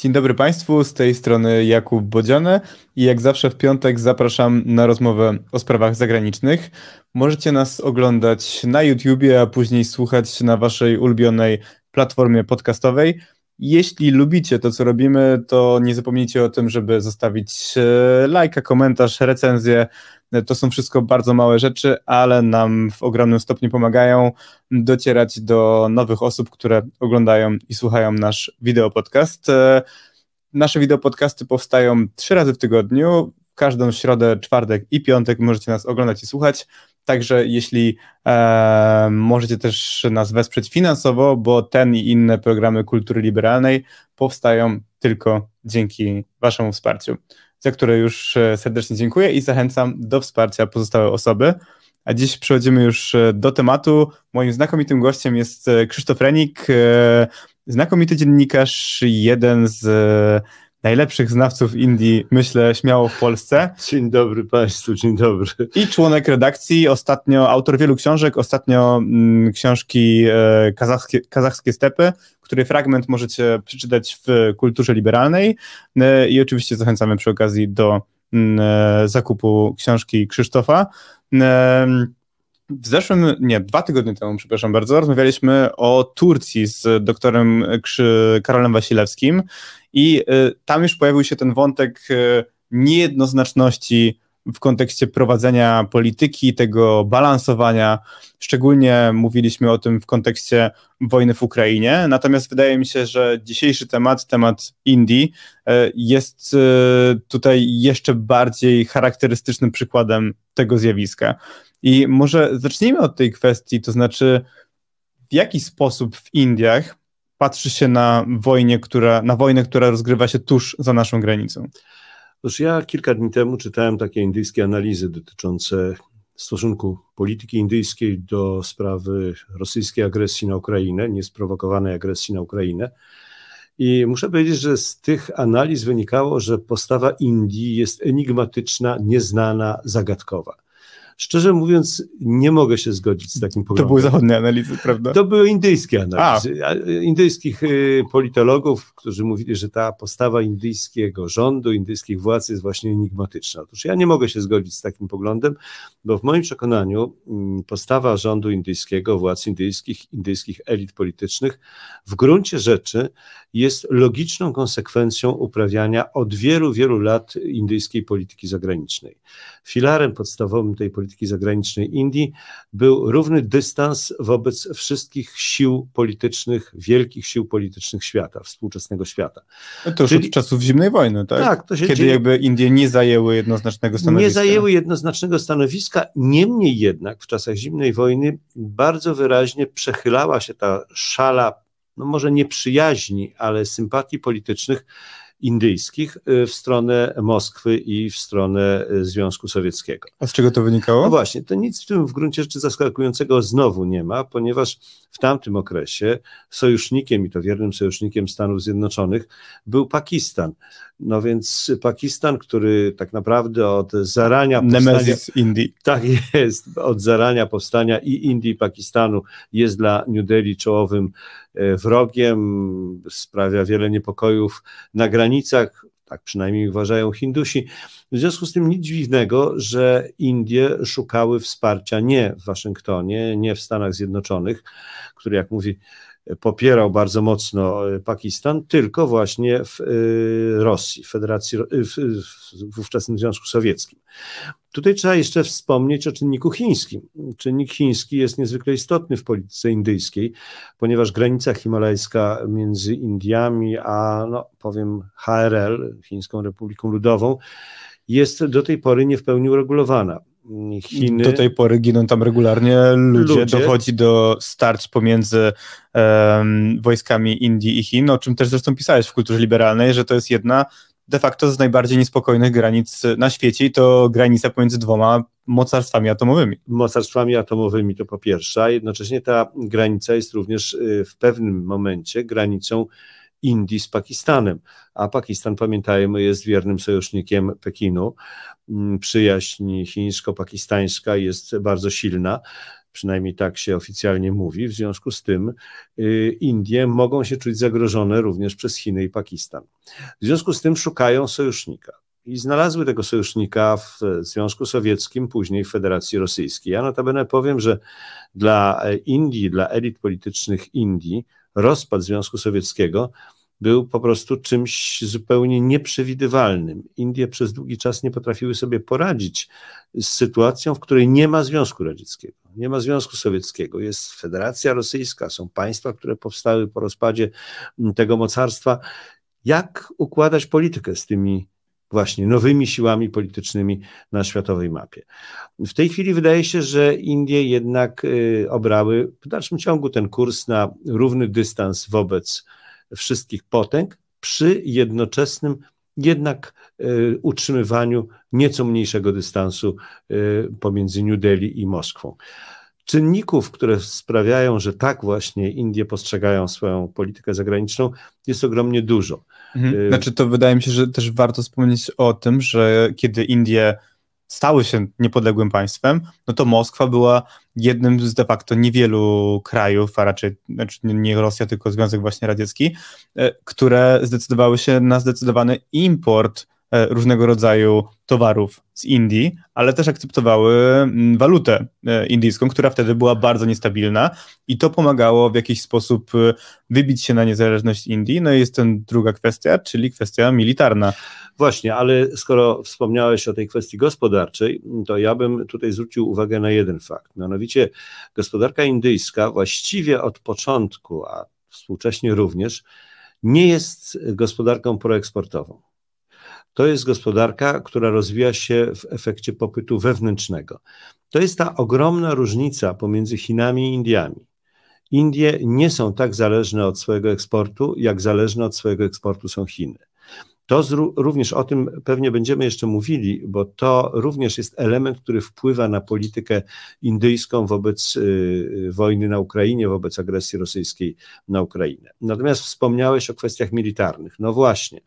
Dzień dobry Państwu, z tej strony Jakub Bodziany i jak zawsze w piątek zapraszam na rozmowę o sprawach zagranicznych. Możecie nas oglądać na YouTubie, a później słuchać na Waszej ulubionej platformie podcastowej. Jeśli lubicie to, co robimy, to nie zapomnijcie o tym, żeby zostawić e, lajka, komentarz, recenzję to są wszystko bardzo małe rzeczy, ale nam w ogromnym stopniu pomagają docierać do nowych osób, które oglądają i słuchają nasz wideopodcast. E, nasze wideopodcasty powstają trzy razy w tygodniu. Każdą środę, czwartek i piątek możecie nas oglądać i słuchać. Także jeśli e, możecie też nas wesprzeć finansowo, bo ten i inne programy kultury liberalnej powstają tylko dzięki Waszemu wsparciu za które już e, serdecznie dziękuję i zachęcam do wsparcia pozostałe osoby. A dziś przechodzimy już e, do tematu. Moim znakomitym gościem jest e, Krzysztof Renik, znakomity dziennikarz, jeden z najlepszych znawców Indii, myślę, śmiało w Polsce. Dzień dobry Państwu, dzień dobry. I członek redakcji, ostatnio autor wielu książek, ostatnio mm, książki e, kazachskie, kazachskie Stepy, której fragment możecie przeczytać w Kulturze Liberalnej e, i oczywiście zachęcamy przy okazji do mm, e, zakupu książki Krzysztofa. E, w zeszłym, nie, dwa tygodnie temu, przepraszam bardzo, rozmawialiśmy o Turcji z doktorem Krzy Karolem Wasilewskim i y, tam już pojawił się ten wątek y, niejednoznaczności w kontekście prowadzenia polityki, tego balansowania. Szczególnie mówiliśmy o tym w kontekście wojny w Ukrainie. Natomiast wydaje mi się, że dzisiejszy temat, temat Indii, y, jest tutaj jeszcze bardziej charakterystycznym przykładem tego zjawiska. I może zacznijmy od tej kwestii, to znaczy w jaki sposób w Indiach patrzy się na, wojnę, która, na wojnę, która rozgrywa się tuż za naszą granicą? Otóż ja kilka dni temu czytałem takie indyjskie analizy dotyczące stosunku polityki indyjskiej do sprawy rosyjskiej agresji na Ukrainę, niesprowokowanej agresji na Ukrainę. I muszę powiedzieć, że z tych analiz wynikało, że postawa Indii jest enigmatyczna, nieznana, zagadkowa. Szczerze mówiąc, nie mogę się zgodzić z takim poglądem. To były zachodnie analizy, prawda? To były indyjskie analizy. A. Indyjskich y, politologów, którzy mówili, że ta postawa indyjskiego rządu, indyjskich władz jest właśnie enigmatyczna. Otóż ja nie mogę się zgodzić z takim poglądem, bo w moim przekonaniu mm, postawa rządu indyjskiego, władz indyjskich, indyjskich elit politycznych w gruncie rzeczy jest logiczną konsekwencją uprawiania od wielu, wielu lat indyjskiej polityki zagranicznej. Filarem podstawowym tej polityki zagranicznej Indii był równy dystans wobec wszystkich sił politycznych, wielkich sił politycznych świata, współczesnego świata. No to już Czyli, od czasów zimnej wojny, tak? Tak, to się Kiedy dzieje... jakby Indie nie zajęły jednoznacznego stanowiska. Nie zajęły jednoznacznego stanowiska, niemniej jednak w czasach zimnej wojny bardzo wyraźnie przechylała się ta szala no może nie przyjaźni, ale sympatii politycznych indyjskich y, w stronę Moskwy i w stronę y, Związku Sowieckiego. A z czego to wynikało? No właśnie, to nic w tym w gruncie rzeczy zaskakującego znowu nie ma, ponieważ w tamtym okresie sojusznikiem i to wiernym sojusznikiem Stanów Zjednoczonych był Pakistan. No więc Pakistan, który tak naprawdę od zarania powstania, Indii. Tak jest, od zarania powstania i Indii i Pakistanu jest dla New Delhi czołowym E, wrogiem, sprawia wiele niepokojów na granicach, tak przynajmniej uważają Hindusi. W związku z tym nic dziwnego, że Indie szukały wsparcia nie w Waszyngtonie, nie w Stanach Zjednoczonych, który, jak mówi popierał bardzo mocno e, Pakistan, tylko właśnie w e, Rosji, w Federacji, e, w, w ówczesnym Związku Sowieckim. Tutaj trzeba jeszcze wspomnieć o czynniku chińskim. Czynnik chiński jest niezwykle istotny w polityce indyjskiej, ponieważ granica himalajska między Indiami a, no, powiem, HRL, Chińską Republiką Ludową, jest do tej pory nie w pełni uregulowana. Chiny. Do tej pory giną tam regularnie ludzie. ludzie. Dochodzi do starć pomiędzy um, wojskami Indii i Chin, o czym też zresztą pisałeś w kulturze liberalnej, że to jest jedna de facto z najbardziej niespokojnych granic na świecie i to granica pomiędzy dwoma mocarstwami atomowymi. Mocarstwami atomowymi to po pierwsze, a jednocześnie ta granica jest również y, w pewnym momencie granicą Indii z Pakistanem. A Pakistan, pamiętajmy, jest wiernym sojusznikiem Pekinu. Mm, przyjaźń chińsko-pakistańska jest bardzo silna przynajmniej tak się oficjalnie mówi. W związku z tym y, Indie mogą się czuć zagrożone również przez Chiny i Pakistan. W związku z tym szukają sojusznika. I znalazły tego sojusznika w Związku Sowieckim, później w Federacji Rosyjskiej. Ja notabene powiem, że dla e, Indii, dla elit politycznych Indii, rozpad Związku Sowieckiego był po prostu czymś zupełnie nieprzewidywalnym. Indie przez długi czas nie potrafiły sobie poradzić z sytuacją, w której nie ma Związku Radzieckiego, nie ma Związku Sowieckiego, jest Federacja Rosyjska, są państwa, które powstały po rozpadzie tego mocarstwa. Jak układać politykę z tymi właśnie nowymi siłami politycznymi na światowej mapie. W tej chwili wydaje się, że Indie jednak y, obrały w dalszym ciągu ten kurs na równy dystans wobec wszystkich potęg, przy jednoczesnym jednak y, utrzymywaniu nieco mniejszego dystansu y, pomiędzy New Delhi i Moskwą czynników, które sprawiają, że tak właśnie Indie postrzegają swoją politykę zagraniczną, jest ogromnie dużo. Mhm. Y, znaczy, to wydaje mi się, że też warto wspomnieć o tym, że kiedy Indie stały się niepodległym państwem, no to Moskwa była jednym z de facto niewielu krajów, a raczej znaczy nie Rosja, tylko Związek właśnie Radziecki, y, które zdecydowały się na zdecydowany import E, różnego rodzaju towarów z Indii, ale też akceptowały mm, walutę e, indyjską, która wtedy była bardzo niestabilna i to pomagało w jakiś sposób e, wybić się na niezależność Indii. No i jest ten druga kwestia, czyli kwestia militarna. Właśnie, ale skoro wspomniałeś o tej kwestii gospodarczej, to ja bym tutaj zwrócił uwagę na jeden fakt. Mianowicie gospodarka indyjska właściwie od początku, a współcześnie również, nie jest gospodarką proeksportową to jest gospodarka, która rozwija się w efekcie popytu wewnętrznego. To jest ta ogromna różnica pomiędzy Chinami i Indiami. Indie nie są tak zależne od swojego eksportu, jak zależne od swojego eksportu są Chiny. To również o tym pewnie będziemy jeszcze mówili, bo to również jest element, który wpływa na politykę indyjską wobec y, y wojny na Ukrainie, wobec agresji rosyjskiej na Ukrainę. Natomiast wspomniałeś o kwestiach militarnych. No właśnie,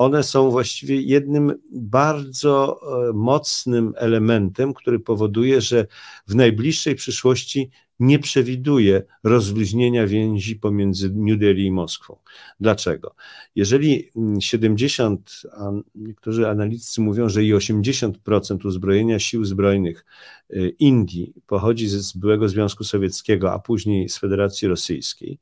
one są właściwie jednym bardzo e, mocnym elementem, który powoduje, że w najbliższej przyszłości nie przewiduje rozluźnienia więzi pomiędzy New Delhi i Moskwą. Dlaczego? Jeżeli 70, mm, a niektórzy analitycy mówią, że i 80% uzbrojenia sił zbrojnych y, Indii pochodzi z byłego Związku Sowieckiego, a później z Federacji Rosyjskiej,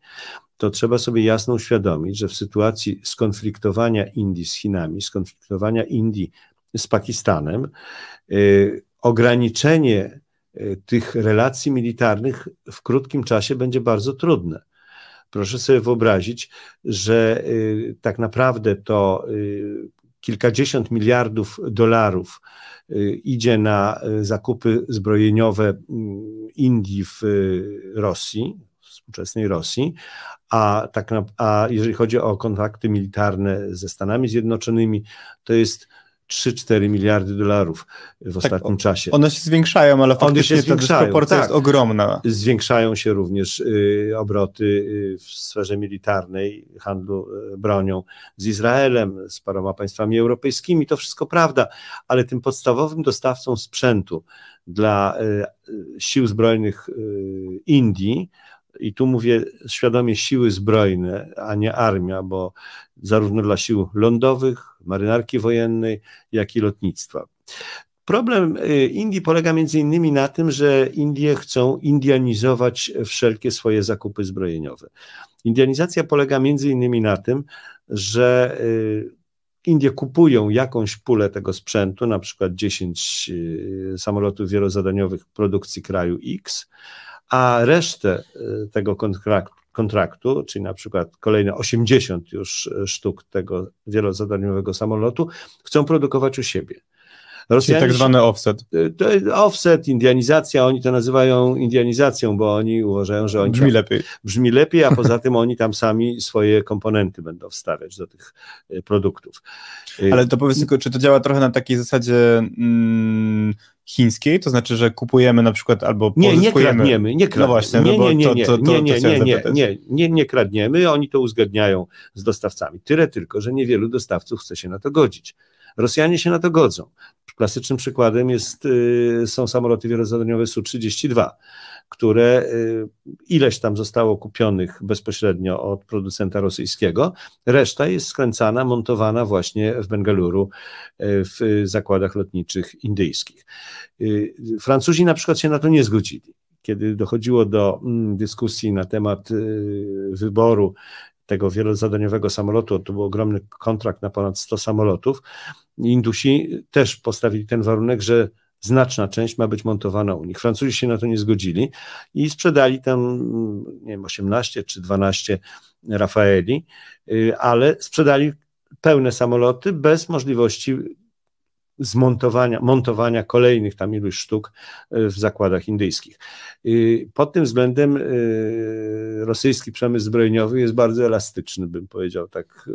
to trzeba sobie jasno uświadomić, że w sytuacji skonfliktowania Indii z Chinami, skonfliktowania Indii z Pakistanem, yy, ograniczenie E, tych relacji militarnych w krótkim czasie będzie bardzo trudne. Proszę sobie wyobrazić, że e, tak naprawdę to e, kilkadziesiąt miliardów dolarów idzie na zakupy zbrojeniowe Indii w Rosji, współczesnej Rosji, a, tak na, a jeżeli chodzi o kontakty militarne ze Stanami Zjednoczonymi, to jest 3-4 miliardy dolarów w tak, ostatnim czasie. One się zwiększają, ale faktycznie się zwiększają, ta dysproporcja tak. jest ogromna. Zwiększają się również y, obroty y, w sferze militarnej, handlu y, bronią z Izraelem, z paroma państwami europejskimi, to wszystko prawda, ale tym podstawowym dostawcą sprzętu dla y, y, sił zbrojnych y, Indii i tu mówię świadomie siły zbrojne, a nie armia, bo zarówno dla sił lądowych, marynarki wojennej, jak i lotnictwa. Problem y, Indii polega między innymi na tym, że Indie chcą indianizować wszelkie swoje zakupy zbrojeniowe. Indianizacja polega między innymi na tym, że y, Indie kupują jakąś pulę tego sprzętu, na przykład 10 y, samolotów wielozadaniowych produkcji kraju X, a resztę y, tego kontraktu, kontraktu, czyli na przykład kolejne 80 już y, sztuk tego wielozadaniowego samolotu, chcą produkować u siebie. Rosjanie, czyli tak zwany offset. Y, offset, indianizacja, oni to nazywają indianizacją, bo oni uważają, że oni. Brzmi tam, lepiej. Brzmi lepiej, a poza tym oni tam sami swoje komponenty będą wstawiać do tych produktów. Ale to powiedz tylko, czy to działa trochę na takiej zasadzie. Mm, chińskiej, to znaczy, że kupujemy na przykład albo Nie, nie kradniemy, nie kradniemy. No no nie, nie, nie, nie, nie, nie kradniemy, oni to uzgadniają z dostawcami. Tyle tylko, że niewielu dostawców chce się na to godzić. Rosjanie się na to godzą. Klasycznym przykładem jest, y, są samoloty wielozadaniowe Su-32, które y, ileś tam zostało kupionych bezpośrednio od producenta rosyjskiego. Reszta jest skręcana, montowana właśnie w Bengaluru y, w zakładach lotniczych indyjskich. Y, Francuzi na przykład się na to nie zgodzili. Kiedy dochodziło do mm, dyskusji na temat y, wyboru tego wielozadaniowego samolotu, to był ogromny kontrakt na ponad 100 samolotów, Indusi też postawili ten warunek, że znaczna część ma być montowana u nich. Francuzi się na to nie zgodzili i sprzedali tam, mm, nie wiem, 18 czy 12 Rafaeli, y, ale sprzedali pełne samoloty bez możliwości zmontowania, montowania kolejnych tam iluś sztuk e, w zakładach indyjskich. Pod tym względem e, rosyjski przemysł zbrojeniowy jest bardzo elastyczny, bym powiedział tak e,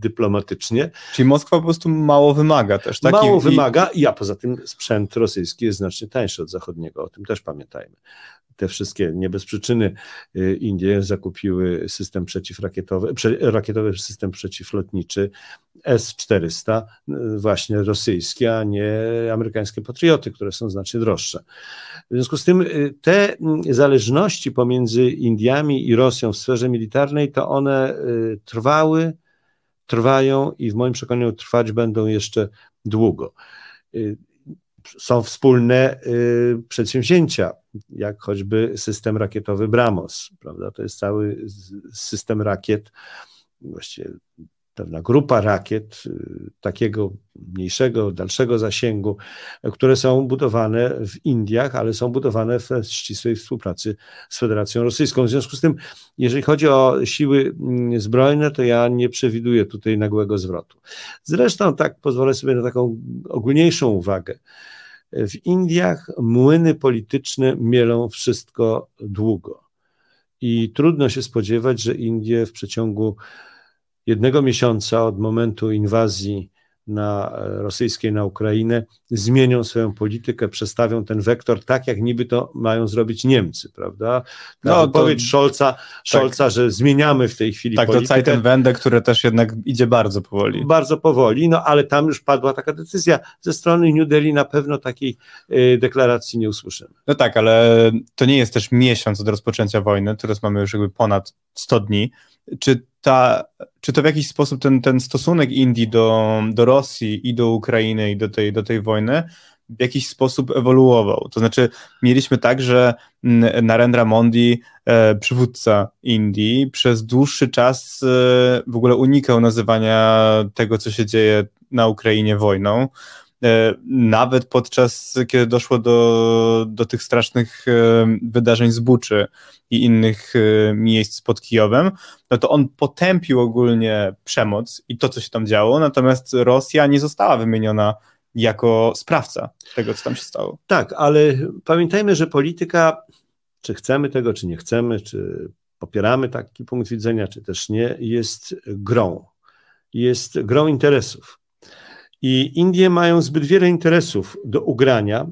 dyplomatycznie. Czyli Moskwa po prostu mało wymaga też. Tak? Mało I... wymaga, ja poza tym sprzęt rosyjski jest znacznie tańszy od zachodniego, o tym też pamiętajmy te wszystkie nie bez przyczyny y, Indie zakupiły system przeciwrakietowy, rakietowy system przeciwlotniczy S-400, y, właśnie rosyjskie, a nie amerykańskie Patrioty, które są znacznie droższe. W związku z tym y, te mm, zależności pomiędzy Indiami i Rosją w sferze militarnej, to one trwały, trwają i w moim przekonaniu trwać będą jeszcze długo są wspólne y, przedsięwzięcia, jak choćby system rakietowy BRAMOS, prawda? To jest cały system rakiet, właściwie pewna grupa rakiet y, takiego mniejszego, dalszego zasięgu, e, które są budowane w Indiach, ale są budowane w ścisłej współpracy z Federacją Rosyjską. W związku z tym, jeżeli chodzi o siły mm, zbrojne, to ja nie przewiduję tutaj nagłego zwrotu. Zresztą tak pozwolę sobie na taką ogólniejszą uwagę. W Indiach młyny polityczne mielą wszystko długo. I trudno się spodziewać, że Indie w przeciągu jednego miesiąca od momentu inwazji na e, rosyjskiej na Ukrainę zmienią swoją politykę, przestawią ten wektor tak, jak niby to mają zrobić Niemcy, prawda? Ta no, odpowiedź to, Scholza, Scholza tak, że zmieniamy w tej chwili tak, politykę. Tak, to Zeitenwende, które też jednak idzie bardzo powoli. Bardzo powoli, no ale tam już padła taka decyzja. Ze strony New Delhi na pewno takiej y, deklaracji nie usłyszymy. No tak, ale to nie jest też miesiąc od rozpoczęcia wojny, teraz mamy już jakby ponad 100 dni, czy, ta, czy to w jakiś sposób ten, ten stosunek Indii do, do Rosji i do Ukrainy i do tej, do tej wojny w jakiś sposób ewoluował. To znaczy, mieliśmy tak, że Narendra Modi, e, przywódca Indii, przez dłuższy czas e, w ogóle unikał nazywania tego, co się dzieje na Ukrainie wojną. E, nawet podczas, kiedy doszło do, do tych strasznych e, wydarzeń z Buczy i innych e, miejsc pod Kijowem, no to on potępił ogólnie przemoc i to, co się tam działo, natomiast Rosja nie została wymieniona jako sprawca tego, co tam się stało. Tak, ale pamiętajmy, że polityka, czy chcemy tego, czy nie chcemy, czy popieramy taki punkt widzenia, czy też nie, jest grą. Jest grą interesów. I Indie mają zbyt wiele interesów do ugrania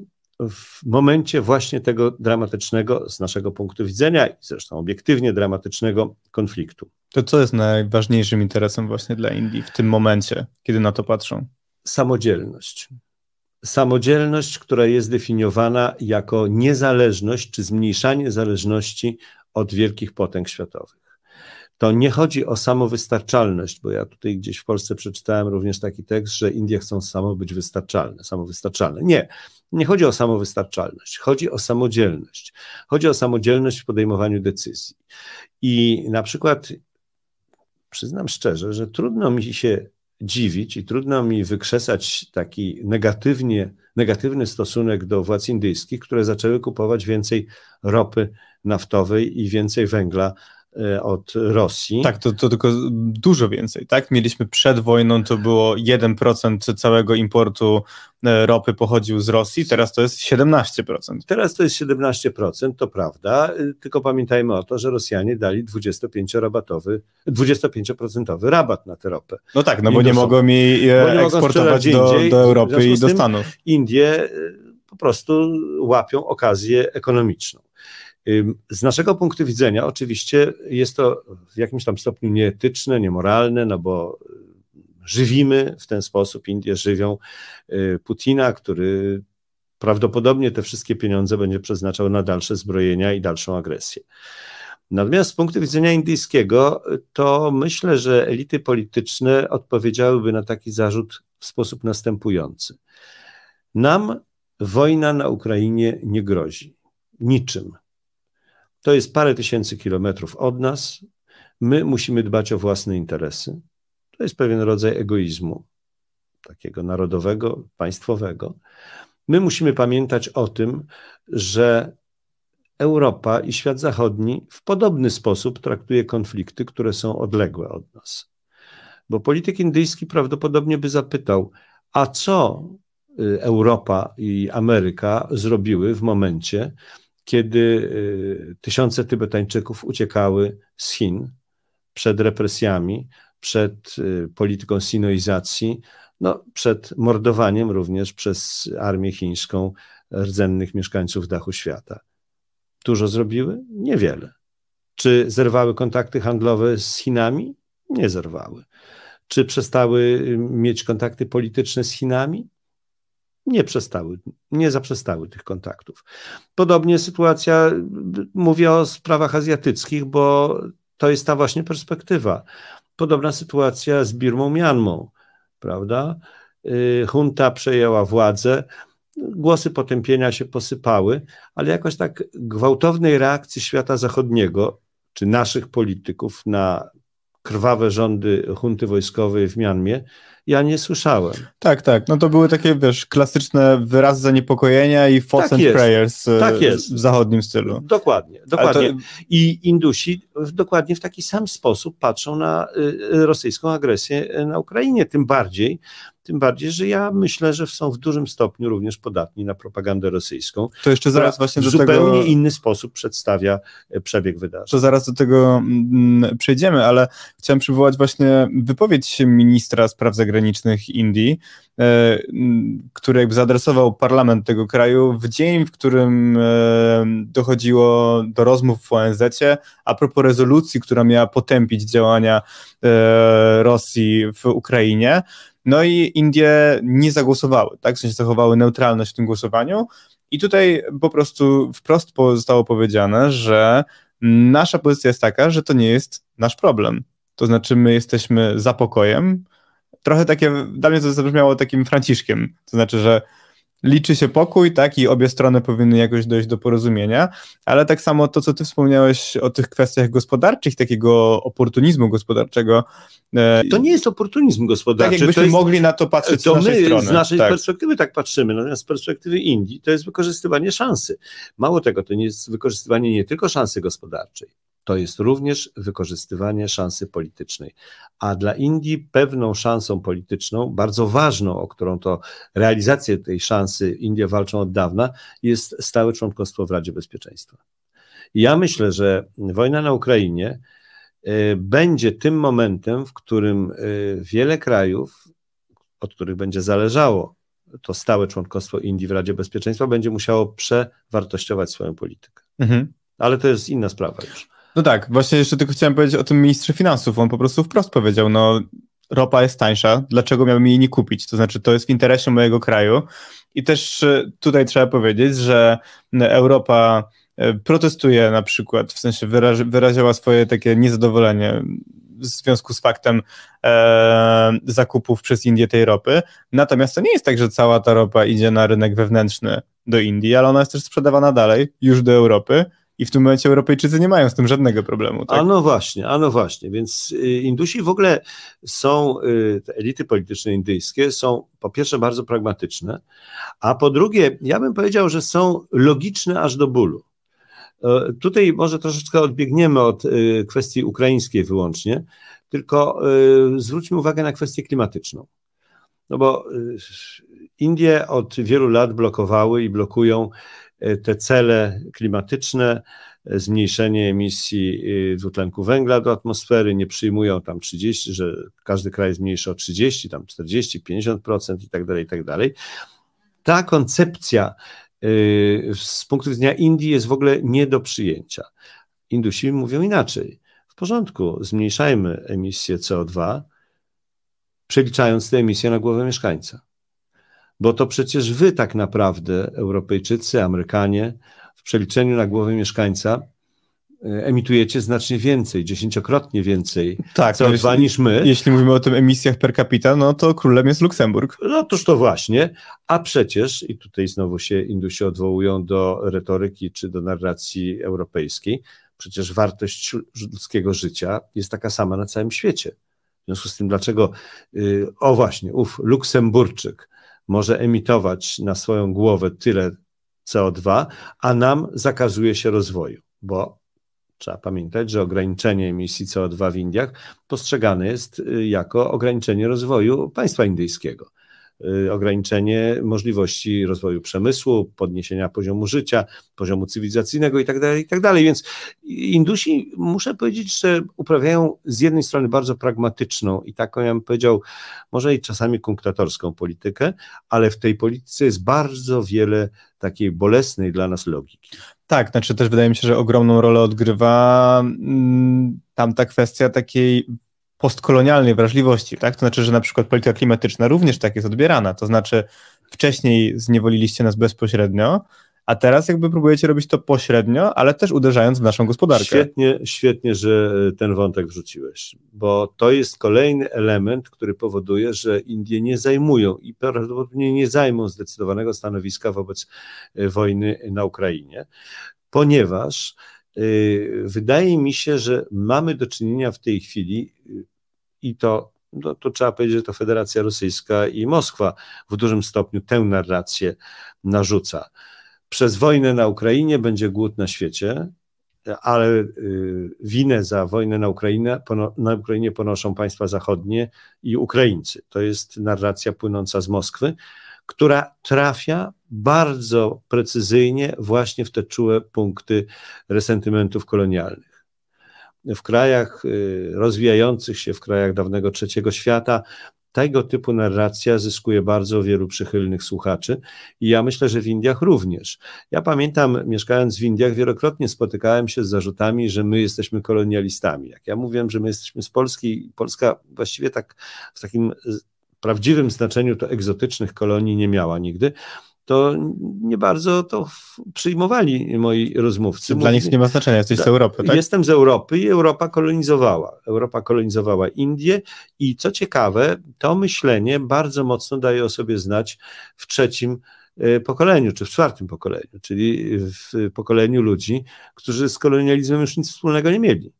w momencie właśnie tego dramatycznego, z naszego punktu widzenia i zresztą obiektywnie dramatycznego konfliktu. To co jest najważniejszym interesem właśnie dla Indii w tym momencie, kiedy na to patrzą? Samodzielność. Samodzielność, która jest definiowana jako niezależność czy zmniejszanie zależności od wielkich potęg światowych to nie chodzi o samowystarczalność, bo ja tutaj gdzieś w Polsce przeczytałem również taki tekst, że Indie chcą samo być wystarczalne, samowystarczalne. Nie, nie chodzi o samowystarczalność, chodzi o samodzielność. Chodzi o samodzielność w podejmowaniu decyzji. I na przykład przyznam szczerze, że trudno mi się dziwić i trudno mi wykrzesać taki negatywnie, negatywny stosunek do władz indyjskich, które zaczęły kupować więcej ropy naftowej i więcej węgla Y, od Rosji. Tak, to, to tylko dużo więcej, tak? Mieliśmy przed wojną, to było 1% całego importu e, ropy pochodził z Rosji, teraz to jest 17%. Teraz to jest 17%, to prawda, y, tylko pamiętajmy o to, że Rosjanie dali 25-rabatowy, 25% rabat na tę ropę. No tak, no bo nie, mogą jej e, eksportować do, do, do Europy i do Stanów. Indie y, po prostu łapią okazję ekonomiczną. Z naszego punktu widzenia, oczywiście, jest to w jakimś tam stopniu nieetyczne, niemoralne, no bo y, żywimy w ten sposób, Indie żywią y, Putina, który prawdopodobnie te wszystkie pieniądze będzie przeznaczał na dalsze zbrojenia i dalszą agresję. Natomiast z punktu widzenia indyjskiego, y, to myślę, że elity polityczne odpowiedziałyby na taki zarzut w sposób następujący. Nam wojna na Ukrainie nie grozi niczym. To jest parę tysięcy kilometrów od nas. My musimy dbać o własne interesy. To jest pewien rodzaj egoizmu, takiego narodowego, państwowego. My musimy pamiętać o tym, że Europa i świat zachodni w podobny sposób traktuje konflikty, które są odległe od nas. Bo polityk indyjski prawdopodobnie by zapytał, a co y, Europa i Ameryka zrobiły w momencie, kiedy y, tysiące Tybetańczyków uciekały z Chin przed represjami, przed y, polityką sinoizacji, no, przed mordowaniem również przez armię chińską rdzennych mieszkańców dachu świata. Dużo zrobiły? Niewiele. Czy zerwały kontakty handlowe z Chinami? Nie zerwały. Czy przestały y, mieć kontakty polityczne z Chinami? nie przestały, nie zaprzestały tych kontaktów. Podobnie sytuacja, mówię o sprawach azjatyckich, bo to jest ta właśnie perspektywa. Podobna sytuacja z Birmą, Mianmą, prawda? Y, hunta przejęła władzę, głosy potępienia się posypały, ale jakoś tak gwałtownej reakcji świata zachodniego, czy naszych polityków na krwawe rządy hunty wojskowej w Mianmie, ja nie słyszałem. Tak, tak. No to były takie, wiesz, klasyczne wyrazy zaniepokojenia i thoughts tak and jest. prayers e, tak jest. w zachodnim stylu. Dokładnie, dokładnie. To... I Indusi dokładnie w taki sam sposób patrzą na e, e, rosyjską agresję na Ukrainie, tym bardziej, tym bardziej, że ja myślę, że są w dużym stopniu również podatni na propagandę rosyjską. To jeszcze zaraz właśnie do zupełnie tego. Zupełnie inny sposób przedstawia przebieg wydarzeń. To zaraz do tego mm, przejdziemy, ale chciałem przywołać właśnie wypowiedź ministra spraw zagranicznych zagranicznych Indii, e, który jakby zaadresował parlament tego kraju w dzień, w którym e, dochodziło do rozmów w onz a propos rezolucji, która miała potępić działania e, Rosji w Ukrainie. No i Indie nie zagłosowały, tak? W sensie zachowały neutralność w tym głosowaniu. I tutaj po prostu wprost zostało powiedziane, że nasza pozycja jest taka, że to nie jest nasz problem. To znaczy, my jesteśmy za pokojem, trochę takie, dla mnie to zabrzmiało takim Franciszkiem, to znaczy, że liczy się pokój, tak, i obie strony powinny jakoś dojść do porozumienia, ale tak samo to, co ty wspomniałeś o tych kwestiach gospodarczych, takiego oportunizmu gospodarczego. E, to nie jest oportunizm gospodarczy. Tak jakbyśmy jest, mogli na to patrzeć to z naszej my z naszej tak. perspektywy tak patrzymy, natomiast z perspektywy Indii to jest wykorzystywanie szansy. Mało tego, to nie jest wykorzystywanie nie tylko szansy gospodarczej, to jest również wykorzystywanie szansy politycznej a dla Indii pewną szansą polityczną, bardzo ważną, o którą to realizację tej szansy Indie walczą od dawna, jest stałe członkostwo w Radzie Bezpieczeństwa. I ja myślę, że wojna na Ukrainie e, będzie tym momentem, w którym e, wiele krajów, od których będzie zależało to stałe członkostwo Indii w Radzie Bezpieczeństwa, będzie musiało przewartościować swoją politykę. Mhm. Ale to jest inna sprawa już. No tak, właśnie jeszcze tylko chciałem powiedzieć o tym ministrze finansów. On po prostu wprost powiedział, no ropa jest tańsza, dlaczego miałbym jej nie kupić? To znaczy, to jest w interesie mojego kraju. I też e, tutaj trzeba powiedzieć, że e, Europa e, protestuje na przykład, w sensie wyrazi, wyraziła swoje takie niezadowolenie w związku z faktem e, zakupów przez Indię tej ropy. Natomiast to nie jest tak, że cała ta ropa idzie na rynek wewnętrzny do Indii, ale ona jest też sprzedawana dalej, już do Europy i w tym momencie Europejczycy nie mają z tym żadnego problemu. Tak? A no właśnie, a no właśnie. Więc y, Indusi w ogóle są, y, te elity polityczne indyjskie są po pierwsze bardzo pragmatyczne, a po drugie, ja bym powiedział, że są logiczne aż do bólu. E, tutaj może troszeczkę odbiegniemy od y, kwestii ukraińskiej wyłącznie, tylko zwróćmy uwagę na kwestię klimatyczną. No bo Indie od wielu lat blokowały i blokują E, te cele klimatyczne, e, zmniejszenie emisji e, dwutlenku węgla do atmosfery, nie przyjmują tam 30, że każdy kraj zmniejsza o 30, tam 40, 50% tak itd. Tak Ta koncepcja z punktu widzenia Indii jest w ogóle nie do przyjęcia. Indusi mówią inaczej. W porządku, zmniejszajmy emisję CO2, przeliczając te emisje na głowę mieszkańca bo to przecież wy tak naprawdę, Europejczycy, Amerykanie, w przeliczeniu na głowę mieszkańca e, emitujecie znacznie więcej, dziesięciokrotnie więcej tak, CO2 no jeśli, niż my. Jeśli mówimy o tym emisjach per capita, no to królem jest Luksemburg. No toż to właśnie, a przecież, i tutaj znowu się Indusi odwołują do retoryki czy do narracji europejskiej, przecież wartość ludzkiego życia jest taka sama na całym świecie. W związku z tym, dlaczego, y, o właśnie, ów Luksemburczyk, może emitować na swoją głowę tyle CO2, a nam zakazuje się rozwoju, bo trzeba pamiętać, że ograniczenie emisji CO2 w Indiach postrzegane jest y, jako ograniczenie rozwoju państwa indyjskiego. Y, ograniczenie możliwości rozwoju przemysłu, podniesienia poziomu życia, poziomu cywilizacyjnego itd. Tak itd. Tak Więc Indusi, muszę powiedzieć, że uprawiają z jednej strony bardzo pragmatyczną i taką, ja bym powiedział, może i czasami kunktatorską politykę, ale w tej polityce jest bardzo wiele takiej bolesnej dla nas logiki. Tak, znaczy też wydaje mi się, że ogromną rolę odgrywa mm, tamta kwestia takiej postkolonialnej wrażliwości, tak? To znaczy, że na przykład polityka klimatyczna również tak jest odbierana, to znaczy wcześniej zniewoliliście nas bezpośrednio, a teraz jakby próbujecie robić to pośrednio, ale też uderzając w naszą gospodarkę. Świetnie, świetnie, że ten wątek wrzuciłeś, bo to jest kolejny element, który powoduje, że Indie nie zajmują i prawdopodobnie nie zajmą zdecydowanego stanowiska wobec e, wojny na Ukrainie, ponieważ e, Wydaje mi się, że mamy do czynienia w tej chwili e, i to, no, to trzeba powiedzieć, że to Federacja Rosyjska i Moskwa w dużym stopniu tę narrację narzuca. Przez wojnę na Ukrainie będzie głód na świecie, ale y, winę za wojnę na, Ukrainie na Ukrainie ponoszą państwa zachodnie i Ukraińcy. To jest narracja płynąca z Moskwy, która trafia bardzo precyzyjnie właśnie w te czułe punkty resentymentów kolonialnych w krajach y, rozwijających się, w krajach dawnego trzeciego świata, tego typu narracja zyskuje bardzo wielu przychylnych słuchaczy i ja myślę, że w Indiach również. Ja pamiętam, mieszkając w Indiach, wielokrotnie spotykałem się z zarzutami, że my jesteśmy kolonialistami. Jak ja mówiłem, że my jesteśmy z Polski, Polska właściwie tak w takim prawdziwym znaczeniu to egzotycznych kolonii nie miała nigdy, to nie bardzo to przyjmowali moi rozmówcy. Dla nich nie ma znaczenia, jesteś z Europy, tak? Jestem z Europy i Europa kolonizowała. Europa kolonizowała Indię i co ciekawe, to myślenie bardzo mocno daje o sobie znać w trzecim e, pokoleniu, czy w czwartym pokoleniu, czyli w pokoleniu ludzi, którzy z kolonializmem już nic wspólnego nie mieli.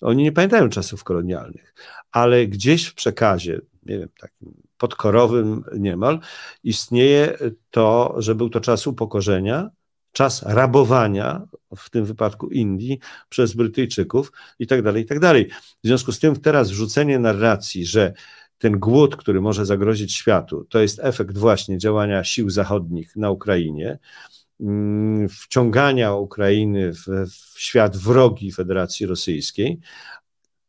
Oni nie pamiętają czasów kolonialnych, ale gdzieś w przekazie, nie wiem, takim podkorowym niemal, istnieje to, że był to czas upokorzenia, czas rabowania, w tym wypadku Indii, przez Brytyjczyków i tak dalej, i tak dalej. W związku z tym teraz wrzucenie narracji, że ten głód, który może zagrozić światu, to jest efekt właśnie działania sił zachodnich na Ukrainie, mm, wciągania Ukrainy w, w świat wrogi Federacji Rosyjskiej,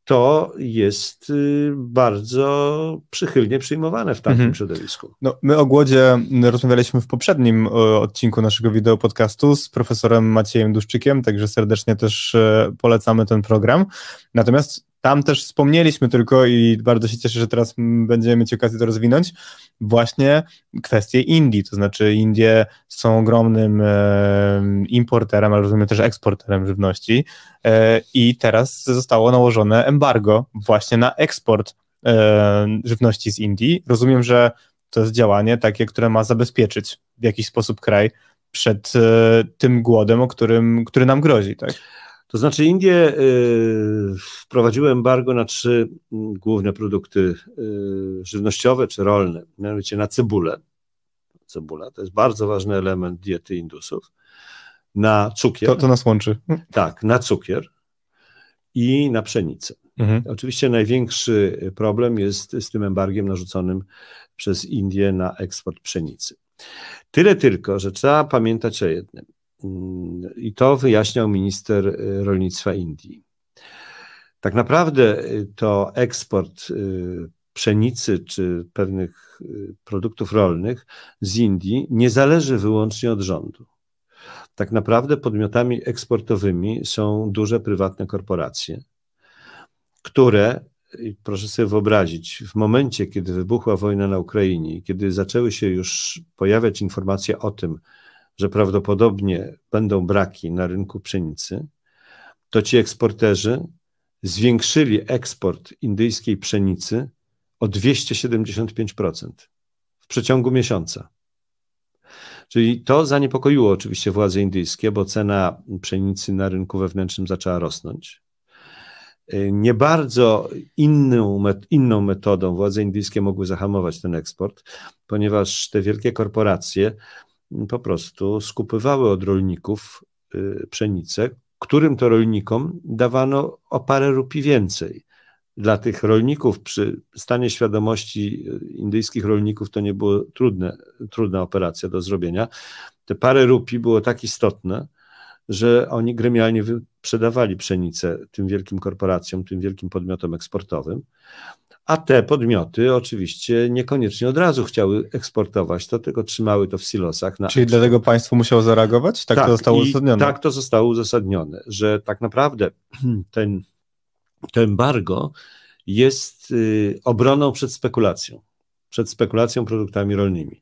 to jest y, bardzo przychylnie przyjmowane w takim mhm. środowisku. No, my o głodzie y, rozmawialiśmy w poprzednim y, odcinku naszego wideopodcastu z profesorem Maciejem Duszczykiem, także serdecznie też polecamy ten program. Natomiast tam też wspomnieliśmy tylko i bardzo się cieszę, że teraz będziemy mieć okazję to rozwinąć, właśnie kwestię Indii, to znaczy Indie są ogromnym e, importerem, ale rozumiem też eksporterem żywności e, i teraz zostało nałożone embargo właśnie na eksport e, żywności z Indii. Rozumiem, że to jest działanie takie, które ma zabezpieczyć w jakiś sposób kraj przed tym głodem, o którym, który nam grozi, tak? To znaczy, Indie y, wprowadziły embargo na trzy mm, główne produkty y, żywnościowe czy rolne, mianowicie na cebulę. Cebula to jest bardzo ważny element diety Indusów. Na cukier. To, to nas łączy. Tak, na cukier i na pszenicę. Mhm. Oczywiście największy problem jest z tym embargiem narzuconym przez Indie na eksport pszenicy. Tyle tylko, że trzeba pamiętać o jednym. I to wyjaśniał minister y, rolnictwa Indii. Tak naprawdę y, to eksport y, pszenicy czy pewnych produktów rolnych z Indii nie zależy wyłącznie od rządu. Tak naprawdę podmiotami eksportowymi są duże prywatne korporacje, które, proszę sobie wyobrazić, w momencie, kiedy wybuchła wojna na Ukrainie, kiedy zaczęły się już pojawiać informacje o tym, że prawdopodobnie będą braki na rynku pszenicy, to ci eksporterzy zwiększyli eksport indyjskiej pszenicy o 275% w przeciągu miesiąca. Czyli to zaniepokoiło oczywiście władze indyjskie, bo cena pszenicy na rynku wewnętrznym zaczęła rosnąć. Nie bardzo inną, inną metodą władze indyjskie mogły zahamować ten eksport, ponieważ te wielkie korporacje po prostu skupywały od rolników y, pszenicę, którym to rolnikom dawano o parę rupi więcej. Dla tych rolników przy stanie świadomości y, indyjskich rolników to nie było trudne, trudna operacja do zrobienia. Te parę rupi było tak istotne, że oni gremialnie sprzedawali pszenicę tym wielkim korporacjom, tym wielkim podmiotom eksportowym a te podmioty oczywiście niekoniecznie od razu chciały eksportować to, tylko trzymały to w silosach. Czyli eksport. dlatego państwo musiało zareagować? Tak, tak to zostało uzasadnione? Tak to zostało uzasadnione, że tak naprawdę ten, to embargo jest y, obroną przed spekulacją, przed spekulacją produktami rolnymi.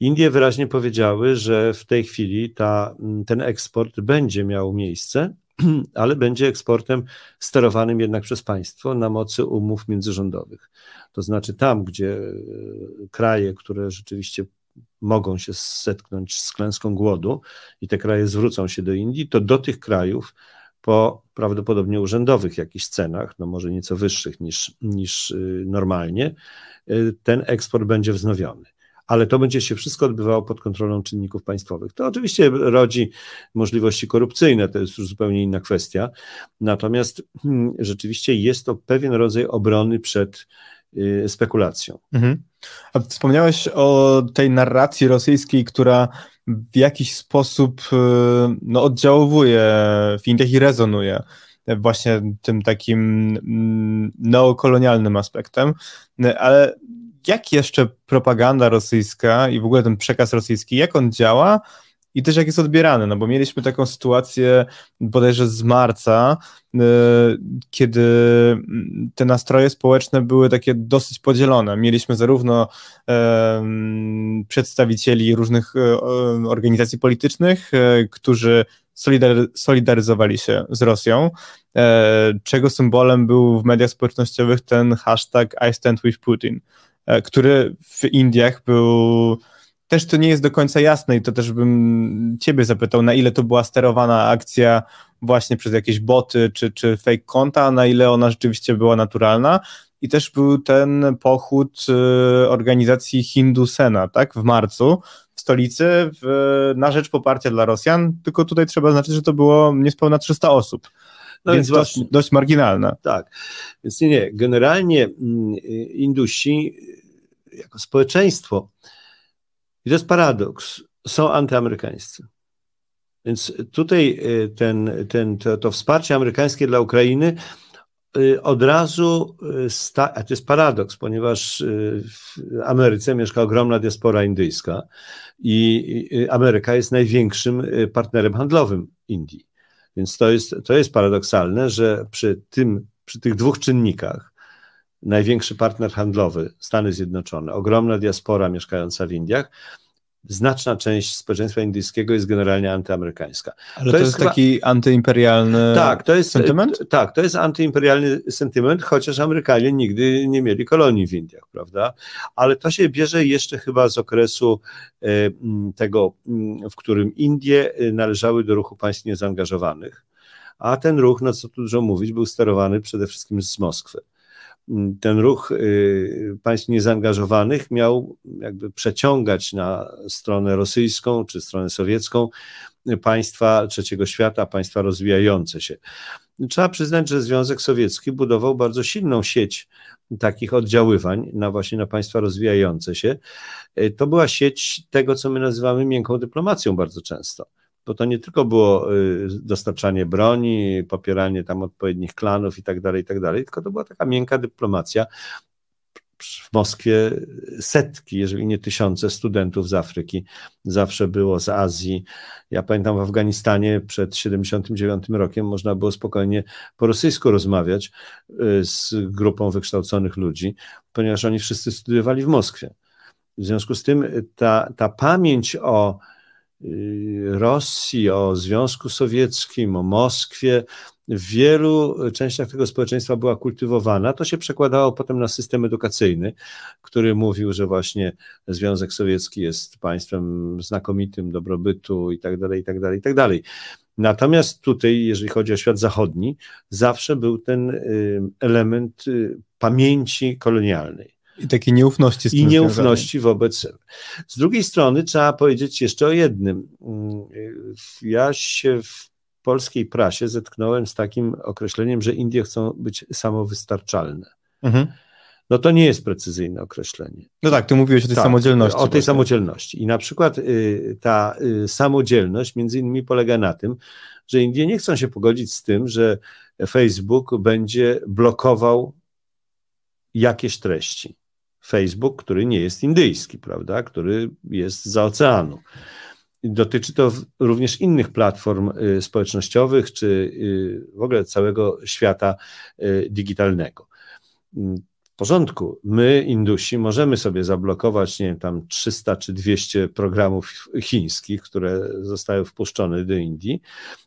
Indie wyraźnie powiedziały, że w tej chwili ta, ten eksport będzie miał miejsce, ale będzie eksportem sterowanym jednak przez państwo na mocy umów międzyrządowych. To znaczy tam, gdzie e, kraje, które rzeczywiście mogą się setknąć z klęską głodu i te kraje zwrócą się do Indii, to do tych krajów po prawdopodobnie urzędowych jakichś cenach, no może nieco wyższych niż, niż y, normalnie, y, ten eksport będzie wznowiony ale to będzie się wszystko odbywało pod kontrolą czynników państwowych. To oczywiście rodzi możliwości korupcyjne, to jest już zupełnie inna kwestia. Natomiast hmm, rzeczywiście jest to pewien rodzaj obrony przed y, spekulacją. Mhm. A wspomniałeś o tej narracji rosyjskiej, która w jakiś sposób y, no, oddziałowuje w Indiach i rezonuje właśnie tym takim mm, neokolonialnym aspektem, ale jak jeszcze propaganda rosyjska i w ogóle ten przekaz rosyjski, jak on działa i też jak jest odbierany, no bo mieliśmy taką sytuację bodajże z marca, y, kiedy mm, te nastroje społeczne były takie dosyć podzielone. Mieliśmy zarówno przedstawicieli różnych y, organizacji politycznych, y, którzy solidaryzowali się z Rosją, e, czego symbolem był w mediach społecznościowych ten hashtag I stand with Putin. E, który w Indiach był też to nie jest do końca jasne i to też bym ciebie zapytał, na ile to była sterowana akcja właśnie przez jakieś boty czy, czy fake konta, na ile ona rzeczywiście była naturalna. I też był ten pochód e, organizacji Hindusena, tak, w marcu w stolicy w, na rzecz poparcia dla Rosjan, tylko tutaj trzeba znaczyć, że to było niespełna 300 osób. No więc, więc dość, dość marginalna. Tak. Więc nie, nie. Generalnie mm, Indusi jako społeczeństwo, i to jest paradoks, są antyamerykańscy. Więc tutaj y, ten, ten, to, to wsparcie amerykańskie dla Ukrainy y, od razu, y, sta, a to jest paradoks, ponieważ w Ameryce mieszka ogromna diaspora indyjska i Ameryka jest największym partnerem handlowym Indii. Więc to jest, to jest paradoksalne, że przy, tym, przy tych dwóch czynnikach, największy partner handlowy Stany Zjednoczone, ogromna diaspora mieszkająca w Indiach, znaczna część społeczeństwa indyjskiego jest generalnie antyamerykańska. Ale to, to jest, taki antyimperialny tak, to jest, sentyment? Tak, to jest antyimperialny sentyment, chociaż Amerykanie nigdy nie mieli kolonii w Indiach, prawda? Ale to się bierze jeszcze chyba z okresu e, tego, w którym Indie e, należały do ruchu państw niezaangażowanych, a ten ruch, no co tu dużo mówić, był sterowany przede wszystkim z Moskwy ten ruch y, państw niezaangażowanych miał jakby przeciągać na stronę rosyjską czy stronę sowiecką państwa trzeciego świata, państwa rozwijające się. Trzeba przyznać, że Związek Sowiecki budował bardzo silną sieć takich oddziaływań na właśnie na państwa rozwijające się. Y, to była sieć tego, co my nazywamy miękką dyplomacją bardzo często to to nie tylko było y, dostarczanie broni, popieranie tam odpowiednich klanów i tak dalej, i tak dalej, tylko to była taka miękka dyplomacja. W Moskwie setki, jeżeli nie tysiące studentów z Afryki, zawsze było z Azji. Ja pamiętam w Afganistanie przed 79 rokiem można było spokojnie po rosyjsku rozmawiać y, z grupą wykształconych ludzi, ponieważ oni wszyscy studiowali w Moskwie. W związku z tym y, ta, ta pamięć o Y, Rosji, o Związku Sowieckim, o Moskwie, w wielu częściach tego społeczeństwa była kultywowana. To się przekładało potem na system edukacyjny, który mówił, że właśnie Związek Sowiecki jest państwem znakomitym dobrobytu i tak dalej, i tak dalej, i tak dalej. Natomiast tutaj, jeżeli chodzi o świat zachodni, zawsze był ten y, element y, pamięci kolonialnej. I takiej nieufności. Z I nieufności związane. wobec. Z drugiej strony trzeba powiedzieć jeszcze o jednym. Mm, ja się w polskiej prasie zetknąłem z takim określeniem, że Indie chcą być samowystarczalne. Mhm. No to nie jest precyzyjne określenie. No tak, ty mówiłeś o tej tak, samodzielności. O tej właśnie. samodzielności. I na przykład y, ta y, samodzielność między innymi polega na tym, że Indie nie chcą się pogodzić z tym, że Facebook będzie blokował jakieś treści. Facebook, który nie jest indyjski, prawda, który jest za oceanu. Dotyczy to również innych platform y, społecznościowych, czy y, w ogóle całego świata y, digitalnego. Mm, w porządku, my, Indusi, możemy sobie zablokować, nie wiem, tam 300 czy 200 programów chińskich, które zostały wpuszczone do Indii,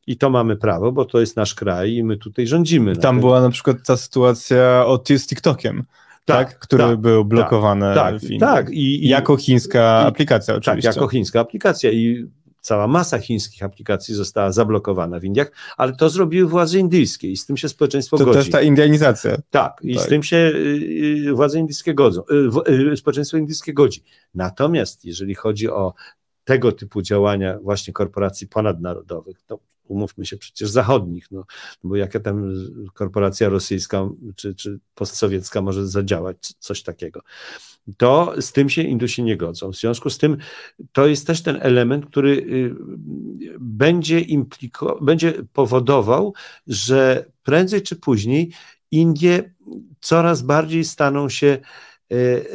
i to mamy prawo, bo to jest nasz kraj i my tutaj rządzimy. Tam była na przykład ta sytuacja o z TikTokiem tak, tak? który tak, był tak, blokowany tak, w Tak, i, i jako chińska i, aplikacja tak, oczywiście. Tak, jako chińska aplikacja i cała masa chińskich aplikacji została zablokowana w Indiach, ale to zrobiły władze indyjskie i z tym się społeczeństwo to godzi. To też ta indianizacja. Tak, i tak. z tym się y, y, władze indyjskie godzą, y, społeczeństwo indyjskie godzi. Natomiast jeżeli chodzi o tego typu działania właśnie korporacji ponadnarodowych, to umówmy się, przecież zachodnich, no. no, bo jaka tam korporacja rosyjska czy, czy postsowiecka może zadziałać, coś takiego. To z tym się Indusi nie godzą. W związku z tym to jest też ten element, który y, będzie, impliko- będzie powodował, że prędzej czy później Indie coraz bardziej staną się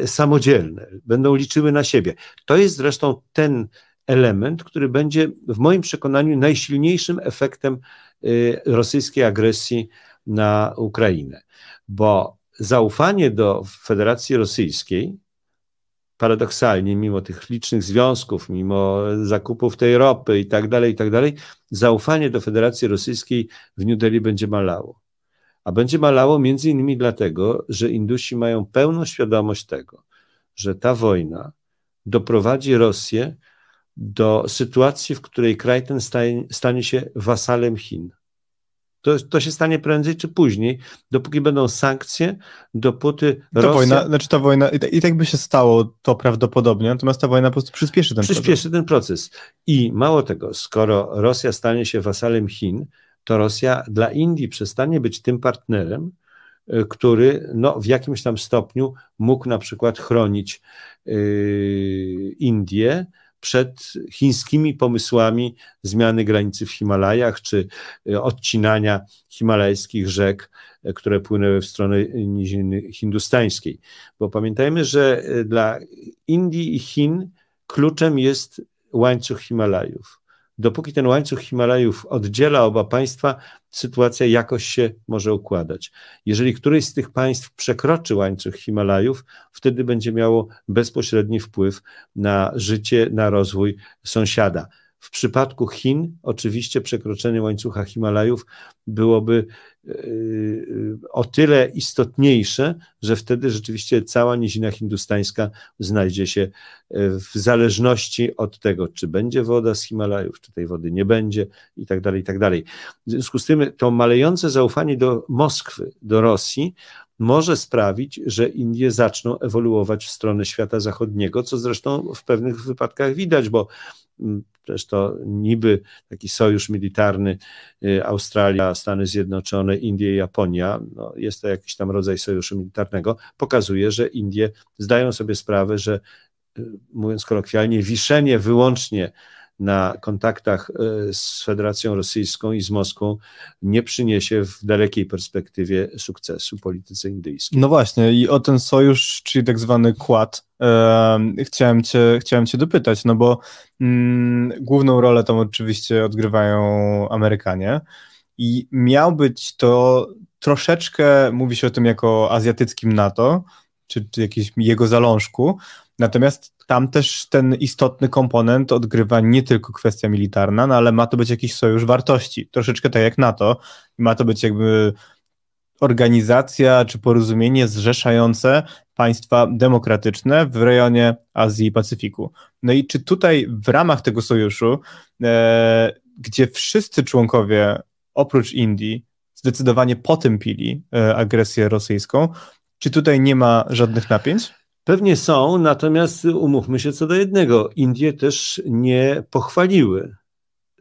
y, samodzielne, będą liczyły na siebie. To jest zresztą ten element, który będzie w moim przekonaniu najsilniejszym efektem y, rosyjskiej agresji na Ukrainę, bo zaufanie do Federacji Rosyjskiej paradoksalnie, mimo tych licznych związków, mimo zakupów tej ropy i tak dalej, i tak dalej, zaufanie do Federacji Rosyjskiej w New Delhi będzie malało. A będzie malało między innymi dlatego, że Indusi mają pełną świadomość tego, że ta wojna doprowadzi Rosję do sytuacji, w której kraj ten stanie stanie się wasalem Chin. To, to się stanie prędzej czy później, dopóki będą sankcje, dopóty ta Rosja... Wojna, znaczy ta wojna, i, i tak by się stało to prawdopodobnie, natomiast ta wojna po prostu przyspieszy ten przyspieszy proces. Przyspieszy ten proces. I mało tego, skoro Rosja stanie się wasalem Chin, to Rosja dla Indii przestanie być tym partnerem, y, który no, w jakimś tam stopniu mógł na przykład chronić yy, Indię, przed chińskimi pomysłami zmiany granicy w Himalajach czy e, odcinania himalajskich rzek, e, które płynęły w stronę niziny hindustańskiej. Bo pamiętajmy, że e, dla Indii i Chin kluczem jest łańcuch Himalajów. Dopóki ten łańcuch Himalajów oddziela oba państwa, sytuacja jakoś się może układać. Jeżeli któreś z tych państw przekroczy łańcuch Himalajów, wtedy będzie miało bezpośredni wpływ na życie, na rozwój sąsiada. W przypadku Chin, oczywiście przekroczenie łańcucha Himalajów byłoby e, e, o tyle istotniejsze, że wtedy rzeczywiście cała nizina hindustańska znajdzie się e, w zależności od tego, czy będzie woda z Himalajów, czy tej wody nie będzie i tak dalej, i tak dalej. W związku z tym to malejące zaufanie do Moskwy, do Rosji może sprawić, że Indie zaczną ewoluować w stronę świata zachodniego, co zresztą w pewnych wypadkach widać, bo mm, Przecież to niby taki sojusz militarny y, Australia, Stany Zjednoczone, Indie i Japonia, no jest to jakiś tam rodzaj sojuszu militarnego, pokazuje, że Indie zdają sobie sprawę, że y, mówiąc kolokwialnie, wiszenie wyłącznie na kontaktach e, z Federacją Rosyjską i z Moskwą nie przyniesie w dalekiej perspektywie sukcesu polityce indyjskiej. No właśnie, i o ten sojusz, czyli tak zwany kład, e, chciałem, cię, chciałem Cię dopytać, no bo mm, główną rolę tam oczywiście odgrywają Amerykanie. I miał być to troszeczkę, mówi się o tym jako azjatyckim NATO, czy, czy jakimś jego zalążku, Natomiast tam też ten istotny komponent odgrywa nie tylko kwestia militarna, no ale ma to być jakiś sojusz wartości, troszeczkę tak jak NATO. Ma to być jakby organizacja czy porozumienie zrzeszające państwa demokratyczne w rejonie Azji i Pacyfiku. No i czy tutaj w ramach tego sojuszu, e, gdzie wszyscy członkowie oprócz Indii zdecydowanie potępili e, agresję rosyjską, czy tutaj nie ma żadnych napięć? Pewnie są, natomiast umówmy się co do jednego. Indie też nie pochwaliły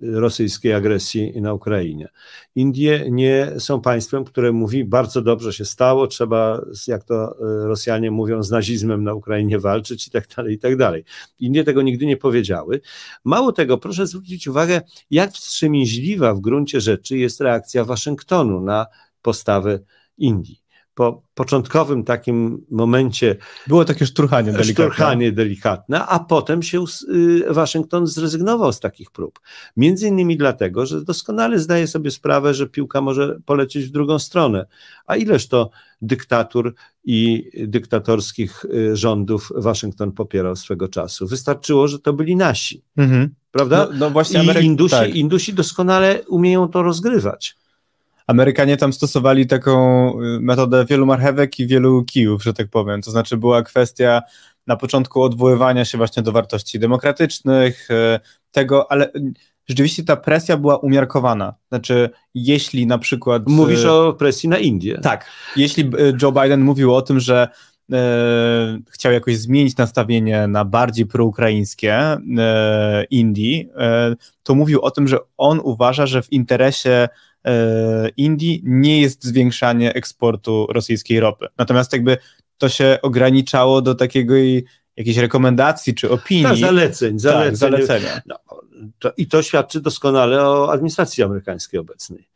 rosyjskiej agresji na Ukrainie. Indie nie są państwem, które mówi bardzo dobrze się stało, trzeba, jak to e, Rosjanie mówią, z nazizmem na Ukrainie walczyć i tak dalej, i tak dalej. Indie tego nigdy nie powiedziały. Mało tego, proszę zwrócić uwagę, jak wstrzemięźliwa w gruncie rzeczy jest reakcja Waszyngtonu na postawę Indii po początkowym takim momencie było takie szturchanie delikatne, szturchanie delikatne a potem się y, Waszyngton zrezygnował z takich prób. Między innymi dlatego, że doskonale zdaje sobie sprawę, że piłka może polecieć w drugą stronę. A ileż to dyktatur i dyktatorskich y, rządów Waszyngton popierał swego czasu. Wystarczyło, że to byli nasi. Mhm. Prawda? No, no właśnie Amery I Indusi, tak. Indusi doskonale umieją to rozgrywać. Amerykanie tam stosowali taką y, metodę wielu marchewek i wielu kijów, że tak powiem. To znaczy była kwestia na początku odwoływania się właśnie do wartości demokratycznych, y, tego, ale rzeczywiście ta presja była umiarkowana. Znaczy, jeśli na przykład. Y, Mówisz o presji na Indię. Tak. Jeśli Joe Biden mówił o tym, że e, chciał jakoś zmienić nastawienie na bardziej proukraińskie e, Indii, e, to mówił o tym, że on uważa, że w interesie E, Indii nie jest zwiększanie eksportu rosyjskiej ropy. Natomiast jakby to się ograniczało do takiego i jakiejś rekomendacji czy opinii. Tak, zaleceń, tak, zaleceń. Tak, zalecenia. No, to, I to świadczy doskonale o administracji amerykańskiej obecnej,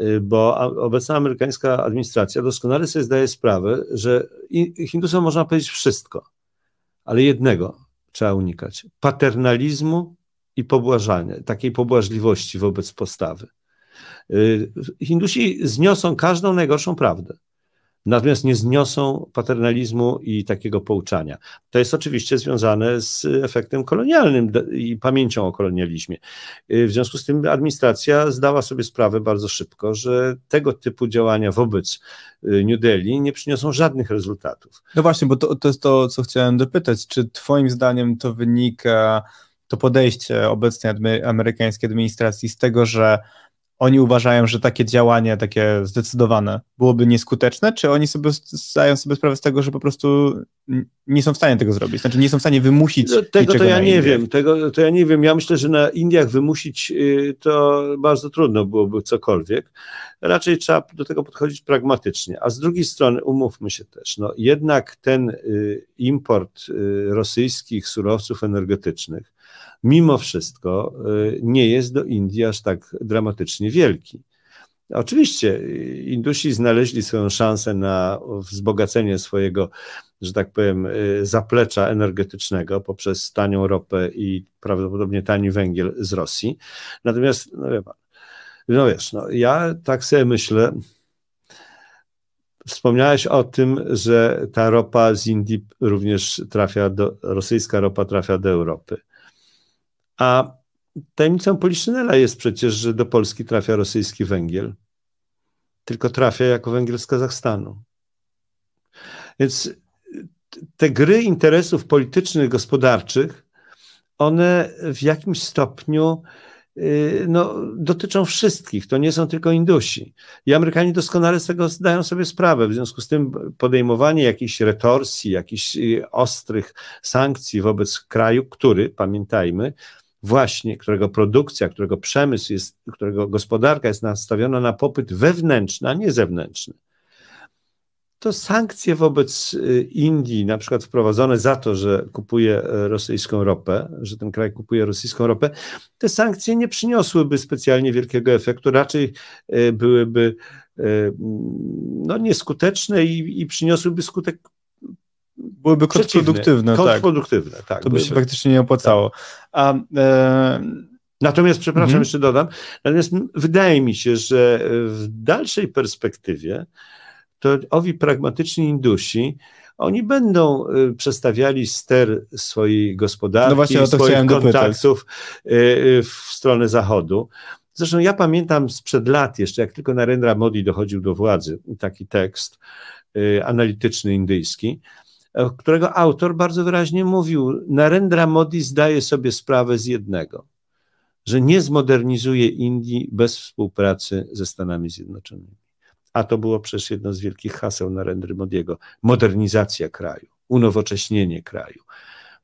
y, bo obecna amerykańska administracja doskonale sobie zdaje sprawę, że Hindusom można powiedzieć wszystko, ale jednego trzeba unikać: paternalizmu i pobłażania, takiej pobłażliwości wobec postawy. Y, Hindusi zniosą każdą najgorszą prawdę. Natomiast nie zniosą paternalizmu i takiego pouczania. To jest oczywiście związane z efektem kolonialnym i pamięcią o kolonializmie. Y, w związku z tym administracja zdała sobie sprawę bardzo szybko, że tego typu działania wobec y, New Delhi nie przyniosą żadnych rezultatów. No właśnie, bo to, to jest to, co chciałem dopytać. Czy Twoim zdaniem to wynika, to podejście obecnej amerykańskiej administracji z tego, że oni uważają, że takie działanie, takie zdecydowane, byłoby nieskuteczne, czy oni sobie zdają sobie sprawę z tego, że po prostu nie są w stanie tego zrobić? Znaczy nie są w stanie wymusić. No, tego to ja nie wiem, tego to ja nie wiem. Ja myślę, że na Indiach wymusić y, to bardzo trudno byłoby cokolwiek. Raczej trzeba do tego podchodzić pragmatycznie. A z drugiej strony umówmy się też, no jednak ten y, import y, rosyjskich surowców energetycznych mimo wszystko y, nie jest do Indii aż tak dramatycznie wielki. Oczywiście y, Indusi znaleźli swoją szansę na wzbogacenie swojego, że tak powiem, y, zaplecza energetycznego poprzez tanią ropę i prawdopodobnie tani węgiel z Rosji. Natomiast, no, wie pan, no wiesz, no, ja tak sobie myślę, Wspomniałeś o tym, że ta ropa z Indii również trafia do, rosyjska ropa trafia do Europy. A tajemnicą Poliszynela jest przecież, że do Polski trafia rosyjski węgiel, tylko trafia jako węgiel z Kazachstanu. Więc te gry interesów politycznych, gospodarczych, one w jakimś stopniu y, no, dotyczą wszystkich, to nie są tylko Indusi. I Amerykanie doskonale z tego zdają sobie sprawę, w związku z tym podejmowanie jakichś retorsji, jakichś y, ostrych sankcji wobec kraju, który, pamiętajmy, właśnie, którego produkcja, którego przemysł jest, którego gospodarka jest nastawiona na popyt wewnętrzny, a nie zewnętrzny, to sankcje wobec y, Indii, na przykład wprowadzone za to, że kupuje e, rosyjską ropę, że ten kraj kupuje rosyjską ropę, te sankcje nie przyniosłyby specjalnie wielkiego efektu, raczej e, byłyby e, no, nieskuteczne i, i przyniosłyby skutek byłyby kontrproduktywne. Kontrproduktywne, tak. tak. To by się faktycznie nie opłacało. Tak. A, e... Natomiast, przepraszam, mhm. jeszcze dodam, natomiast wydaje mi się, że e, w dalszej perspektywie to owi pragmatyczni Indusi, oni będą e, przestawiali ster swojej gospodarki, no właśnie, swoich kontaktów dopytać. E, w stronę zachodu. Zresztą ja pamiętam sprzed lat jeszcze, jak tylko Narendra Modi dochodził do władzy, taki tekst analityczny indyjski, E, którego autor bardzo wyraźnie mówił: Narendra Modi zdaje sobie sprawę z jednego, że nie zmodernizuje Indii bez współpracy ze Stanami Zjednoczonymi. A to było przecież jedno z wielkich haseł Narendry Modiego: modernizacja kraju, unowocześnienie kraju.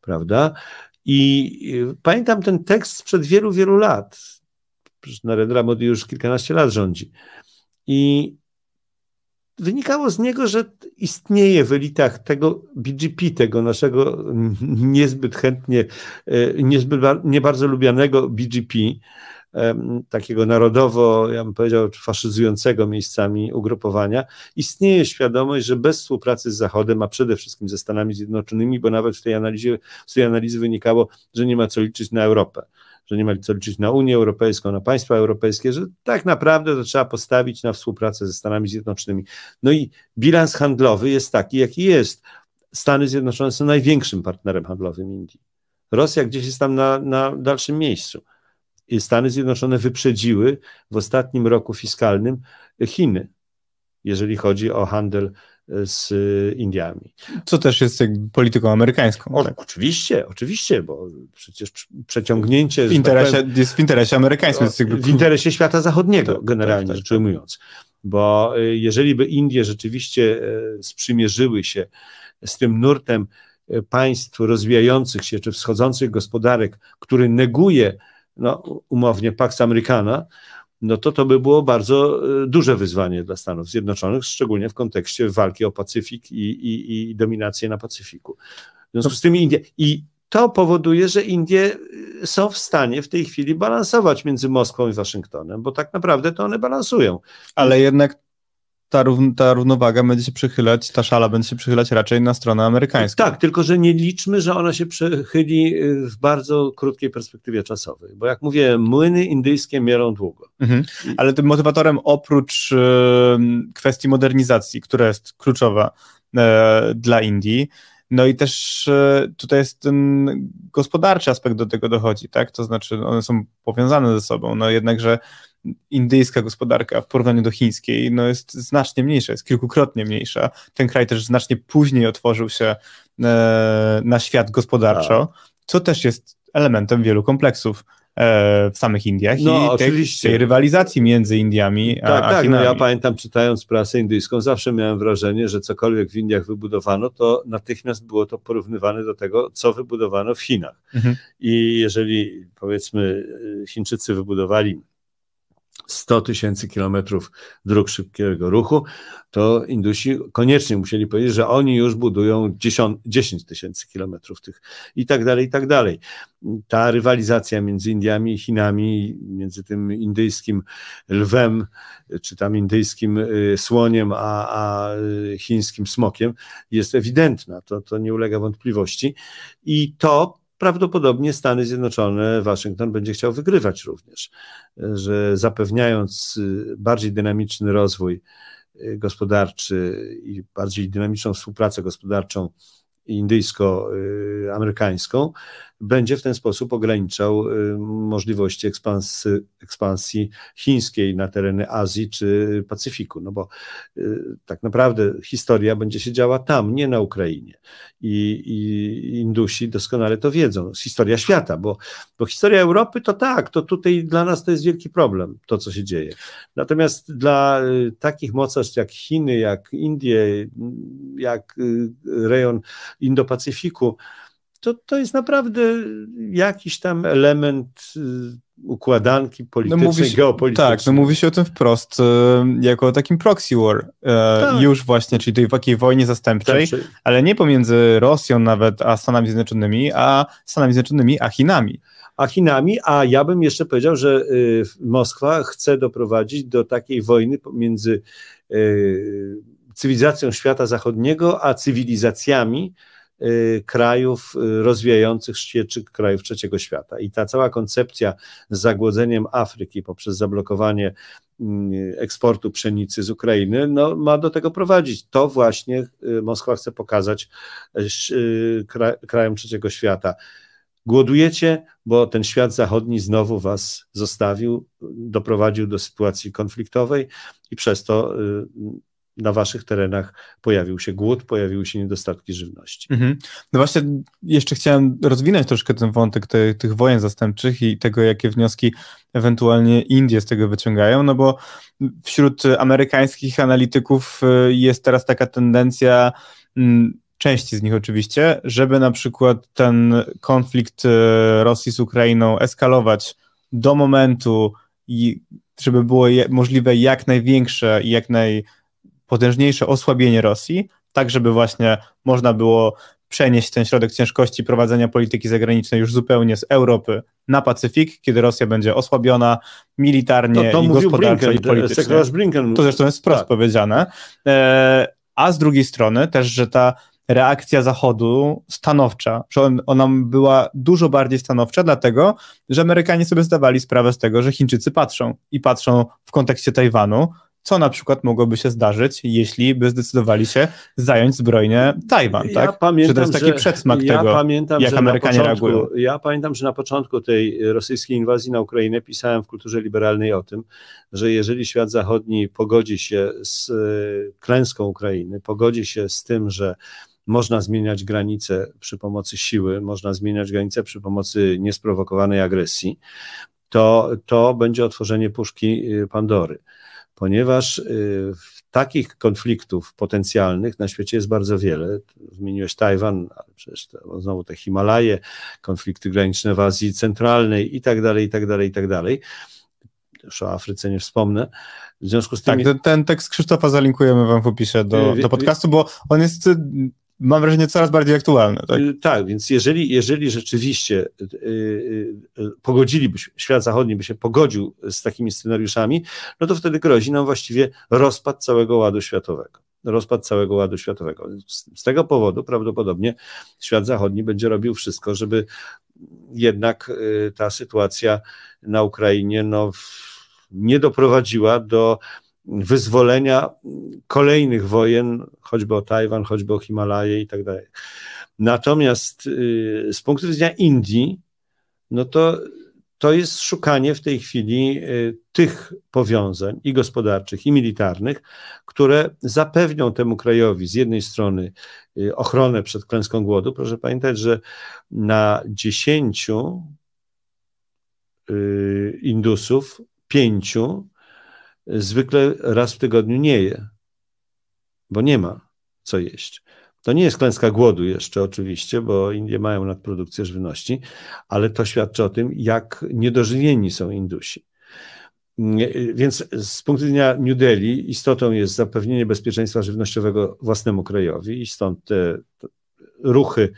Prawda? I e, pamiętam ten tekst sprzed wielu, wielu lat. Narendra Modi już kilkanaście lat rządzi. I wynikało z niego, że istnieje w elitach tego BGP, tego naszego niezbyt chętnie, e, niezbyt nie bardzo lubianego BGP, e, takiego narodowo, ja bym powiedział, faszyzującego miejscami ugrupowania, istnieje świadomość, że bez współpracy z Zachodem, a przede wszystkim ze Stanami Zjednoczonymi, bo nawet w tej analizie, z tej analizy wynikało, że nie ma co liczyć na Europę że nie ma co liczyć na Unię Europejską, na państwa europejskie, że tak naprawdę to trzeba postawić na współpracę ze Stanami Zjednoczonymi. No i bilans handlowy jest taki, jaki jest. Stany Zjednoczone są największym partnerem handlowym Indii. Rosja gdzieś jest tam na, na dalszym miejscu. I Stany Zjednoczone wyprzedziły w ostatnim roku fiskalnym Chiny, jeżeli chodzi o handel z Indiami. Co też jest polityką amerykańską. O, tak. Oczywiście, oczywiście, bo przecież przeciągnięcie... W tak interesie, tak powiem, jest w interesie amerykańskim. Jest jakby... W interesie świata zachodniego, to, tak, generalnie tak, tak, rzecz ujmując. Bo y, jeżeli by Indie rzeczywiście y, sprzymierzyły się z tym nurtem y, państw rozwijających się czy wschodzących gospodarek, który neguje no, umownie Pax Amerykana, no to to by było bardzo y, duże wyzwanie dla Stanów Zjednoczonych, szczególnie w kontekście walki o Pacyfik i, i, i dominację na Pacyfiku. W związku z tym Indie. I to powoduje, że Indie y, są w stanie w tej chwili balansować między Moskwą i Waszyngtonem, bo tak naprawdę to one balansują. Ale jednak ta, równ ta równowaga będzie się przychylać, ta szala będzie się przychylać raczej na stronę amerykańską. Tak, tylko że nie liczmy, że ona się przychyli y, w bardzo krótkiej perspektywie czasowej, bo jak mówię, młyny indyjskie mierą długo. Mhm. Ale tym motywatorem oprócz y, kwestii modernizacji, która jest kluczowa y, dla Indii, no i też y, tutaj jest ten gospodarczy aspekt do tego dochodzi, tak? To znaczy one są powiązane ze sobą, no jednakże indyjska gospodarka w porównaniu do chińskiej no jest znacznie mniejsza, jest kilkukrotnie mniejsza. Ten kraj też znacznie później otworzył się e, na świat gospodarczo, tak. co też jest elementem wielu kompleksów e, w samych Indiach no, i tej, tej, rywalizacji między Indiami tak, a, tak, No ja pamiętam, czytając prasę indyjską, zawsze miałem wrażenie, że cokolwiek w Indiach wybudowano, to natychmiast było to porównywane do tego, co wybudowano w Chinach. Mhm. I jeżeli, powiedzmy, Chińczycy wybudowali 100 tysięcy kilometrów dróg szybkiego ruchu, to Indusi koniecznie musieli powiedzieć, że oni już budują 10 tysięcy kilometrów tych i tak dalej, i tak dalej. Ta rywalizacja między Indiami i Chinami, między tym indyjskim lwem, czy tam indyjskim y, słoniem, a, a y, chińskim smokiem jest ewidentna, to, to nie ulega wątpliwości. I to prawdopodobnie Stany Zjednoczone, Waszyngton będzie chciał wygrywać również, że zapewniając y, bardziej dynamiczny rozwój y, gospodarczy i bardziej dynamiczną współpracę gospodarczą indyjsko-amerykańską, y, będzie w ten sposób ograniczał y, możliwości ekspansji chińskiej na tereny Azji czy Pacyfiku, no bo y, tak naprawdę historia będzie się działa tam, nie na Ukrainie. I, i Indusi doskonale to wiedzą. Historia świata, bo, bo historia Europy to tak, to tutaj dla nas to jest wielki problem, to co się dzieje. Natomiast dla y, takich mocarstw jak Chiny, jak Indie, jak rejon Indo-Pacyfiku, to, to jest naprawdę jakiś tam element y, układanki no politycznej, no geopolitycznej. Tak, no mówi się o tym wprost y, jako o takim proxy war y, tak. już właśnie, czyli tej takiej wojnie zastępczej, ale nie pomiędzy Rosją nawet, a Stanami Zjednoczonymi, a Stanami Zjednoczonymi, a Chinami. A Chinami, a ja bym jeszcze powiedział, że Moskwa chce doprowadzić do takiej wojny pomiędzy cywilizacją świata zachodniego, a cywilizacjami Y, krajów y, rozwijających się czy krajów trzeciego świata. I ta cała koncepcja z zagłodzeniem Afryki poprzez zablokowanie mm, eksportu pszenicy z Ukrainy, no, ma do tego prowadzić. To właśnie y, Moskwa chce pokazać krajom trzeciego świata. Głodujecie, bo ten świat zachodni znowu was zostawił, doprowadził do sytuacji konfliktowej i przez to na waszych terenach pojawił się głód, pojawiły się niedostatki żywności. Mhm. No właśnie, jeszcze chciałem rozwinąć troszkę ten wątek te, tych wojen zastępczych i tego, jakie wnioski ewentualnie Indie z tego wyciągają, no bo wśród amerykańskich analityków y, jest teraz taka tendencja, mm, części z nich oczywiście, żeby na przykład ten konflikt y, Rosji z Ukrainą eskalować do momentu, żeby było możliwe jak największe i jak naj potężniejsze osłabienie Rosji, tak żeby właśnie można było przenieść ten środek ciężkości prowadzenia polityki zagranicznej już zupełnie z Europy na Pacyfik, kiedy Rosja będzie osłabiona militarnie to, to i gospodarczo Blinken, i politycznie. To zresztą jest wprost tak. powiedziane. E, a z drugiej strony też, że ta reakcja Zachodu stanowcza, że on, ona była dużo bardziej stanowcza, dlatego że Amerykanie sobie zdawali sprawę z tego, że Chińczycy patrzą i patrzą w kontekście Tajwanu, co na przykład mogłoby się zdarzyć, jeśli by zdecydowali się zająć zbrojnie Tajwan, ja tak? Pamiętam, Czy to jest taki że, przedsmak ja tego, pamiętam, jak Amerykanie początku, reagują? Ja pamiętam, że na początku tej rosyjskiej inwazji na Ukrainę pisałem w Kulturze Liberalnej o tym, że jeżeli świat zachodni pogodzi się z e, klęską Ukrainy, pogodzi się z tym, że można zmieniać granice przy pomocy siły, można zmieniać granice przy pomocy niesprowokowanej agresji, to, to będzie otworzenie puszki e, Pandory ponieważ y, takich konfliktów potencjalnych na świecie jest bardzo wiele. Wymieniłeś Tajwan, ale przecież to, znowu te Himalaje, konflikty graniczne w Azji Centralnej i tak dalej, i tak dalej, i tak dalej. Już o Afryce nie wspomnę. W związku z tym. Tak, ten, ten tekst Krzysztofa zalinkujemy wam w opisie do, y, do y, podcastu, bo on jest mam wrażenie, coraz bardziej aktualne. Tak, y, tak więc jeżeli, jeżeli rzeczywiście yy, y, pogodzilibyśmy, świat zachodni by się pogodził z takimi scenariuszami, no to wtedy grozi nam właściwie rozpad całego ładu światowego. Rozpad całego ładu światowego. Z, z tego powodu prawdopodobnie świat zachodni będzie robił wszystko, żeby jednak yy, ta sytuacja na Ukrainie no, w, nie doprowadziła do wyzwolenia kolejnych wojen, choćby o Tajwan, choćby o Himalaje i tak dalej. Natomiast y, z punktu widzenia Indii, no to to jest szukanie w tej chwili y, tych powiązań i gospodarczych, i militarnych, które zapewnią temu krajowi z jednej strony y, ochronę przed klęską głodu. Proszę pamiętać, że na dziesięciu Indusów, pięciu zwykle raz w tygodniu nie je, bo nie ma co jeść. To nie jest klęska głodu jeszcze oczywiście, bo Indie mają nadprodukcję żywności, ale to świadczy o tym, jak niedożywieni są Indusi. Więc z punktu widzenia New Delhi istotą jest zapewnienie bezpieczeństwa żywnościowego własnemu krajowi i stąd te ruchy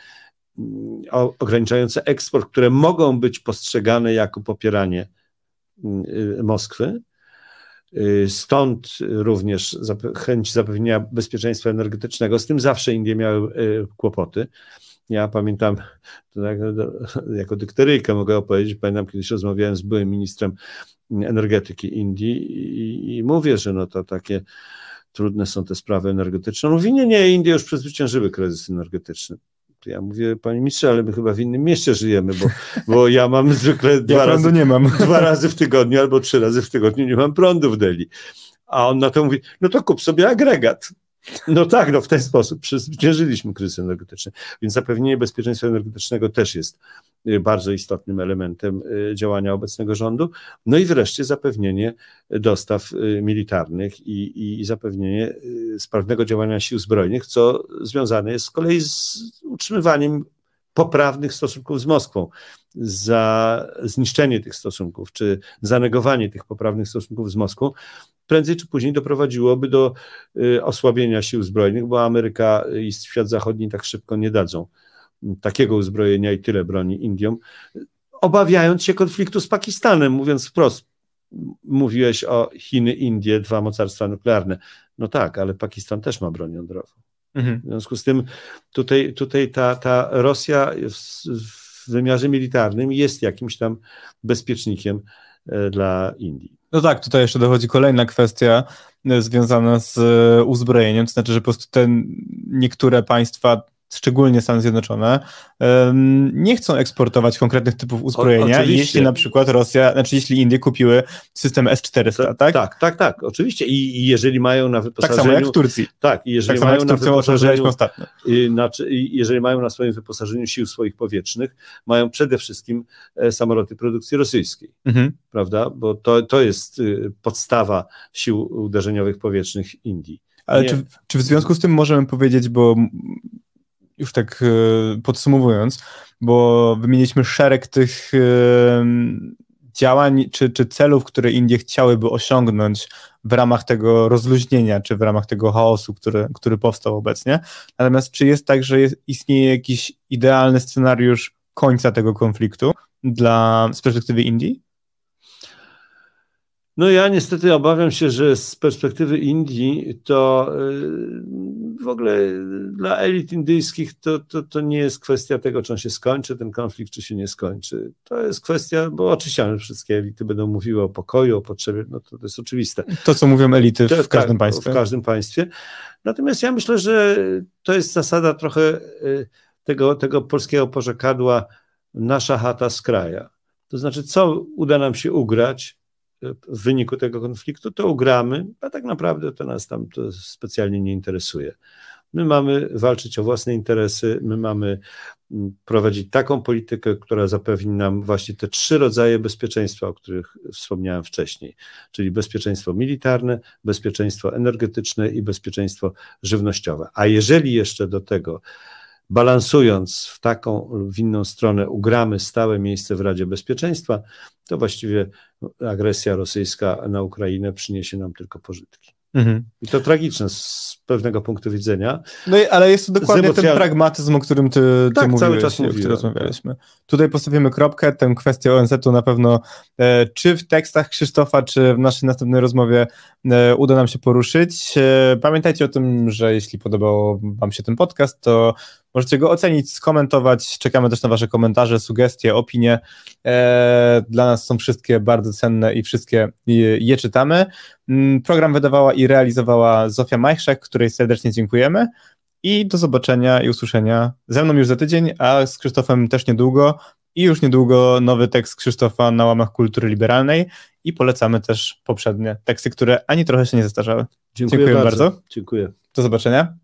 mm, ograniczające eksport, które mogą być postrzegane jako popieranie mm, y, Moskwy, Y, stąd również chęć zapewnienia bezpieczeństwa energetycznego. Z tym zawsze Indie miały y, kłopoty. Ja pamiętam, jako dykteryjkę mogę opowiedzieć, pamiętam kiedyś rozmawiałem z byłym ministrem energetyki Indii i, i mówię, że no to takie trudne są te sprawy energetyczne. On mówi, nie, nie, Indie już przezwyciężyły kryzys energetyczny. Ja mówię, panie mistrze, ale my chyba w innym mieście żyjemy, bo, bo ja mam zwykle ja dwa, razy, nie mam. dwa razy w tygodniu albo trzy razy w tygodniu nie mam prądu w Delhi. A on na to mówi, no to kup sobie agregat. No tak, no w ten sposób. Przezwyciężyliśmy kryzys energetyczny, więc zapewnienie bezpieczeństwa energetycznego też jest Y, bardzo istotnym elementem y, działania obecnego rządu. No i wreszcie zapewnienie dostaw y, militarnych i, i zapewnienie sprawnego działania sił zbrojnych, co związane jest z kolei z utrzymywaniem poprawnych stosunków z Moskwą. Za zniszczenie tych stosunków, czy zanegowanie tych poprawnych stosunków z Moskwą, prędzej czy później doprowadziłoby do osłabienia sił zbrojnych, bo Ameryka i świat zachodni tak szybko nie dadzą takiego uzbrojenia i tyle broni Indiom, obawiając się konfliktu z Pakistanem, mówiąc wprost, mówiłeś o Chiny, Indie, dwa mocarstwa nuklearne. No tak, ale Pakistan też ma broń jądrową. Mhm. W związku z tym tutaj, tutaj ta, ta Rosja w, w wymiarze militarnym jest jakimś tam bezpiecznikiem e, dla Indii. No tak, tutaj jeszcze dochodzi kolejna kwestia e, związana z e, uzbrojeniem, to znaczy, że po prostu te niektóre państwa szczególnie Stany Zjednoczone, nie chcą eksportować konkretnych typów uzbrojenia, o, jeśli na przykład Rosja, znaczy jeśli Indie kupiły system S-400, tak? Tak, tak, tak, oczywiście i, i jeżeli mają na wyposażeniu... Tak samo jak w Turcji. Tak, i jeżeli tak mają jak na wyposażeniu... ostatnio. Y, znaczy, jeżeli mają na swoim wyposażeniu sił swoich powietrznych, mają przede wszystkim e, samoloty produkcji rosyjskiej, mhm. prawda? Bo to, to jest y, podstawa sił uderzeniowych powietrznych Indii. Ale czy, czy w związku z tym możemy powiedzieć, bo już tak e, podsumowując, bo wymieniliśmy szereg tych e, działań czy, czy celów, które Indie chciałyby osiągnąć w ramach tego rozluźnienia, czy w ramach tego chaosu, który, który powstał obecnie. Natomiast czy jest tak, że jest, istnieje jakiś idealny scenariusz końca tego konfliktu dla, z perspektywy Indii? No ja niestety obawiam się, że z perspektywy Indii to e, w ogóle dla elit indyjskich to, to, to nie jest kwestia tego, czy on się skończy, ten konflikt, czy się nie skończy. To jest kwestia, bo oczywiście wszystkie elity będą mówiły o pokoju, o potrzebie, no to, to jest oczywiste. To, co mówią elity to, tak, w każdym państwie. W każdym państwie. Natomiast ja myślę, że to jest zasada trochę y, tego, tego polskiego porzekadła nasza chata z kraja. To znaczy, co uda nam się ugrać, w wyniku tego konfliktu, to ugramy, a tak naprawdę to nas tam to specjalnie nie interesuje. My mamy walczyć o własne interesy, my mamy mm, prowadzić taką politykę, która zapewni nam właśnie te trzy rodzaje bezpieczeństwa, o których wspomniałem wcześniej, czyli bezpieczeństwo militarne, bezpieczeństwo energetyczne i bezpieczeństwo żywnościowe. A jeżeli jeszcze do tego balansując w taką lub w inną stronę, ugramy stałe miejsce w Radzie Bezpieczeństwa, to właściwie agresja rosyjska na Ukrainę przyniesie nam tylko pożytki. Mhm. I to tragiczne z pewnego punktu widzenia. No i, ale jest to dokładnie ten pragmatyzm, o którym ty, ty tak, mówiłeś, cały czas mówiłem, rozmawialiśmy. Tutaj postawimy kropkę, tę kwestię ONZ-u na pewno e, czy w tekstach Krzysztofa, czy w naszej następnej rozmowie e, uda nam się poruszyć. E, pamiętajcie o tym, że jeśli podobał wam się ten podcast, to Możecie go ocenić, skomentować. Czekamy też na Wasze komentarze, sugestie, opinie. Eee, dla nas są wszystkie bardzo cenne i wszystkie je czytamy. Mm, program wydawała i realizowała Zofia Majchrzek, której serdecznie dziękujemy. I do zobaczenia i usłyszenia ze mną już za tydzień, a z Krzysztofem też niedługo. I już niedługo nowy tekst Krzysztofa na łamach kultury liberalnej. I polecamy też poprzednie teksty, które ani trochę się nie zastarzały. Dziękuję, Dziękuję bardzo. bardzo. Dziękuję. Do zobaczenia.